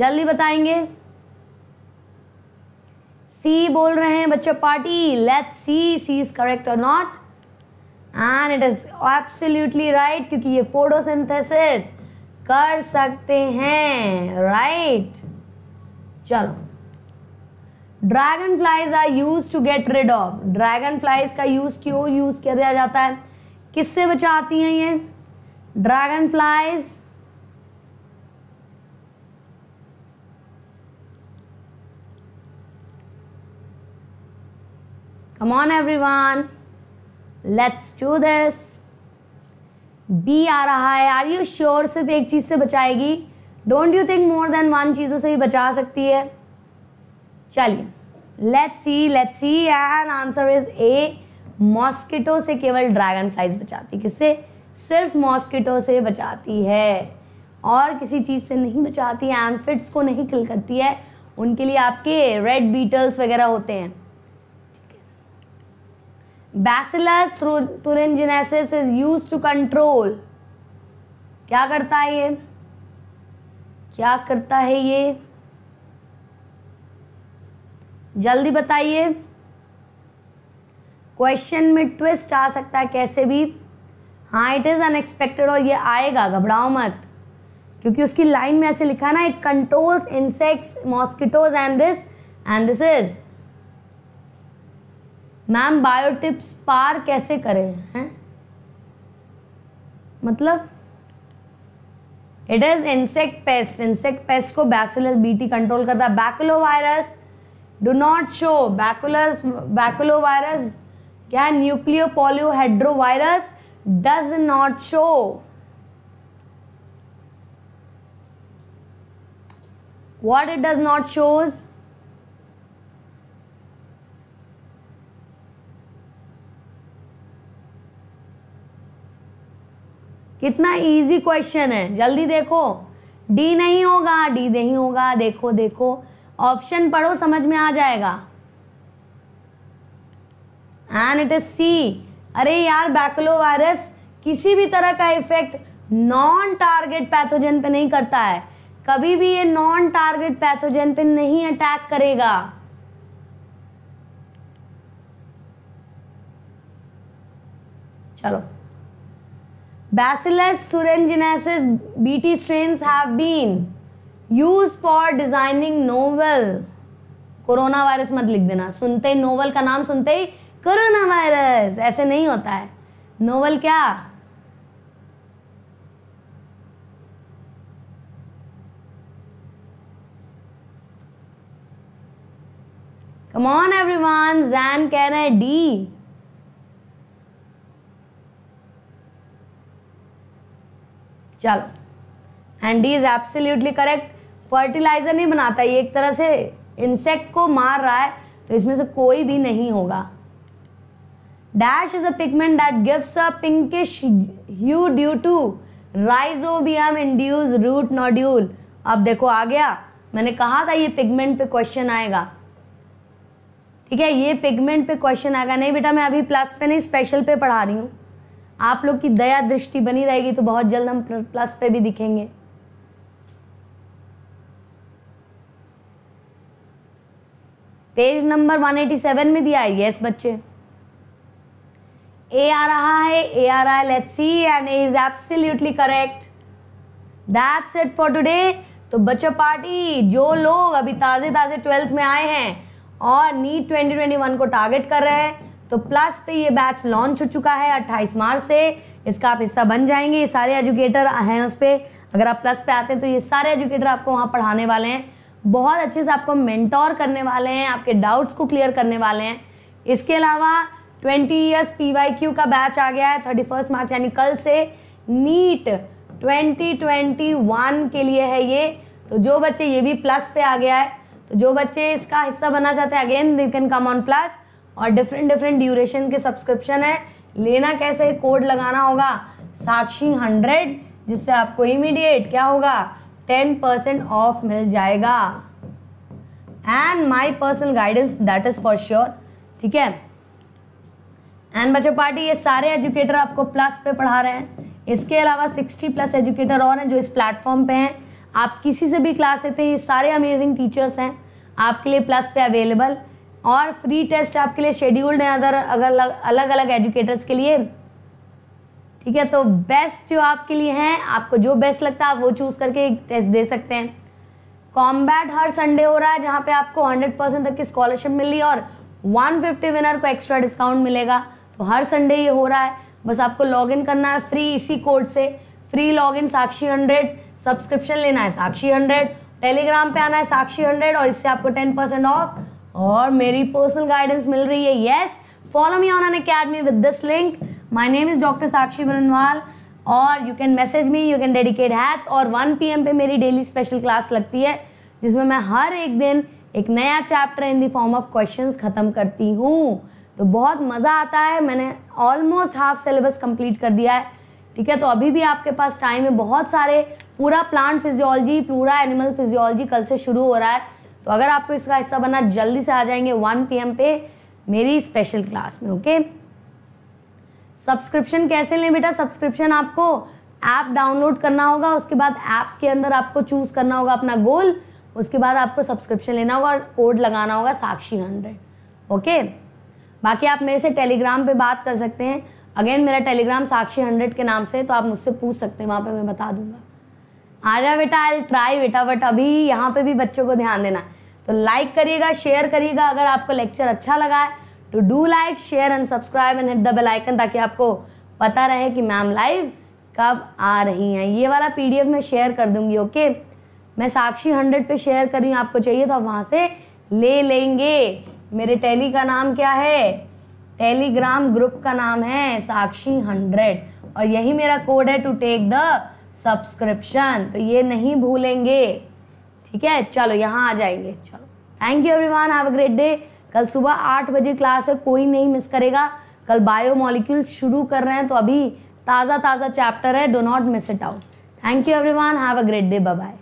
जल्दी बताएंगे सी बोल रहे हैं बच्चों party let C C is correct or not and it is absolutely right क्योंकि ये फोटोसिंथेसिस कर सकते हैं राइट right? चलो dragonflies are use to get rid of dragonflies का यूज क्यों यूज किया जाता है किससे बचाती हैं ये dragonflies Come on everyone. Let's do this. B आ रहा है आर यू श्योर सिर्फ एक चीज़ से बचाएगी don't you think more than one चीज़ों से ही बचा सकती है चलिए let's see let's see and answer is A mosquito से केवल ड्रैगन फ्लाइज बचाती किससे सिर्फ मॉस्किटो से बचाती है और किसी चीज़ से नहीं बचाती है एम्फिट्स को नहीं किल करती है उनके लिए आपके रेड बीटल्स वगैरह होते हैं bacillus thuringiensis is use to control क्या करता है ये क्या करता है ये जल्दी बताइए क्वेश्चन में ट्विस्ट आ सकता है कैसे भी हाँ इट इज़ अनएक्सपेक्टेड और ये आएगा घबराओ मत क्योंकि उसकी लाइन में ऐसे लिखा ना it controls insects mosquitoes and this and this is ma'am biotypes पार कैसे करें हैं मतलब it is insect pest insect pest को बैसिलस बीटी कंट्रोल करता है baculovirus do not show baculus baculovirus क्या है nucleopolyhedrovirus does not show what it does not shows कितना इजी क्वेश्चन है जल्दी देखो D नहीं होगा डी नहीं होगा देखो देखो ऑप्शन पढ़ो समझ में आ जाएगा एंड इट इज सी अरे यार बैकलो वायरस किसी भी तरह का इफेक्ट नॉन टारगेट पैथोजन पे नहीं करता है कभी भी ये नॉन टारगेट पैथोजन पे नहीं अटैक करेगा चलो Bacillus thuringiensis Bt strains have been used for designing novel. Coronavirus मत लिख देना सुनते ही नोवल का नाम सुनते ही कोरोना वायरस ऐसे नहीं होता है नोवल क्या Come on everyone, Zan can I D. चलो and D is absolutely correct fertilizer नहीं बनाता ये एक तरह से इंसेक्ट को मार रहा है तो इसमें से कोई भी नहीं होगा dash is a pigment that gives a pinkish hue due to rhizobium induce root nodule अब देखो आ गया मैंने कहा था ये पिगमेंट पे क्वेश्चन आएगा ठीक है ये पिगमेंट पे क्वेश्चन आएगा नहीं बेटा मैं अभी प्लस पे नहीं स्पेशल पे पढ़ा रही हूँ आप लोग की दया दृष्टि बनी रहेगी तो बहुत जल्द हम प्लस पे भी दिखेंगे पेज नंबर 187 में दिया है यस बच्चे ए आ रहा है ए आ रहा है let's see and A is absolutely correct that's it for today तो बच्चों पार्टी जो लोग अभी ताज़े ताज़े ट्वेल्थ में आए हैं और नीट 2021 को टारगेट कर रहे हैं तो प्लस पे ये बैच लॉन्च हो चुका है 28 मार्च से इसका आप हिस्सा बन जाएंगे ये सारे एजुकेटर हैं उस पर अगर आप प्लस पे आते हैं तो ये सारे एजुकेटर आपको वहाँ पढ़ाने वाले हैं बहुत अच्छे से आपको मेंटोर करने वाले हैं आपके डाउट्स को क्लियर करने वाले हैं इसके अलावा twenty years P Y Q का बैच आ गया है थर्टी फर्स्ट मार्च यानी कल से नीट ट्वेंटी ट्वेंटी वन के लिए है ये तो जो बच्चे ये भी प्लस पे आ गया है तो जो बच्चे इसका हिस्सा बनना चाहते हैं again they can come on plus और डिफरेंट डिफरेंट ड्यूरेशन के सब्सक्रिप्शन है लेना कैसे कोड लगाना होगा साक्षी हंड्रेड जिससे आपको इमीडिएट क्या होगा टेन परसेंट ऑफ मिल जाएगा and my personal guidance that is for sure ठीक है एंड बच्चों पार्टी ये सारे एजुकेटर आपको प्लस पे पढ़ा रहे हैं इसके अलावा सिक्सटी प्लस एजुकेटर और हैं जो इस प्लेटफॉर्म पे हैं आप किसी से भी क्लास लेते हैं ये सारे अमेजिंग टीचर्स हैं आपके लिए प्लस पे अवेलेबल और फ्री टेस्ट आपके लिए शेड्यूल्ड है अदर अगर अलग अलग एजुकेटर्स के लिए ठीक है तो बेस्ट जो आपके लिए हैं आपको जो बेस्ट लगता है आप वो चूज़ करके टेस्ट दे सकते हैं कॉम्बैट हर संडे हो रहा है जहाँ पे आपको 100 परसेंट तक की स्कॉलरशिप मिल रही है और 150 विनर को एक्स्ट्रा डिस्काउंट मिलेगा तो हर संडे ये हो रहा है बस आपको लॉगिन करना है फ्री इसी कोड से free login Sakshi hundred subscription लेना है साक्षी हंड्रेड टेलीग्राम पे आना है साक्षी हंड्रेड और इससे आपको टेन परसेंट ऑफ और मेरी पर्सनल गाइडेंस मिल रही है yes follow me on Unacademy with this link my name is doctor Sakshi Barnwal और you can message me you can dedicate हैथ और वन पी पे मेरी डेली स्पेशल क्लास लगती है जिसमें मैं हर एक दिन एक नया chapter in the form of question ख़त्म करती हूँ तो बहुत मज़ा आता है मैंने ऑलमोस्ट हाफ सिलेबस कंप्लीट कर दिया है ठीक है तो अभी भी आपके पास टाइम है बहुत सारे पूरा प्लांट फिजियोलॉजी पूरा एनिमल फिजियोलॉजी कल से शुरू हो रहा है तो अगर आपको इसका हिस्सा बना जल्दी से आ जाएंगे वन पी पे मेरी स्पेशल क्लास में ओके सब्सक्रिप्शन कैसे लें बेटा सब्सक्रिप्शन आपको ऐप डाउनलोड करना होगा उसके बाद ऐप के अंदर आपको चूज़ करना होगा अपना गोल उसके बाद आपको सब्सक्रिप्शन लेना होगा और कोड लगाना होगा साक्षी हंड्रेड ओके बाकी आप मेरे से टेलीग्राम पे बात कर सकते हैं अगेन मेरा टेलीग्राम साक्षी हंड्रेड के नाम से तो आप मुझसे पूछ सकते हैं वहाँ पे मैं बता दूंगा आ जा बेटा आई ट्राई बेटा बट अभी यहाँ पे भी बच्चों को ध्यान देना तो लाइक करिएगा शेयर करिएगा अगर आपको लेक्चर अच्छा लगा है तो do like share and subscribe and hit the bell icon ताकि आपको पता रहे कि मैम लाइव कब आ रही हैं ये वाला पीडीएफ मैं शेयर कर दूंगी ओके मैं साक्षी हंड्रेड पे शेयर कर रही हूँ आपको चाहिए तो आप वहाँ से ले लेंगे मेरे टैली का नाम क्या है टेलीग्राम ग्रुप का नाम है साक्षी हंड्रेड और यही मेरा कोड है टू टेक द सब्सक्रिप्शन तो ये नहीं भूलेंगे ठीक है चलो यहाँ आ जाएंगे चलो thank you everyone have a great day कल सुबह आठ बजे क्लास है कोई नहीं मिस करेगा कल बायो मॉलिक्यूल शुरू कर रहे हैं तो अभी ताज़ा ताज़ा चैप्टर है do not miss it out thank you everyone have a great day bye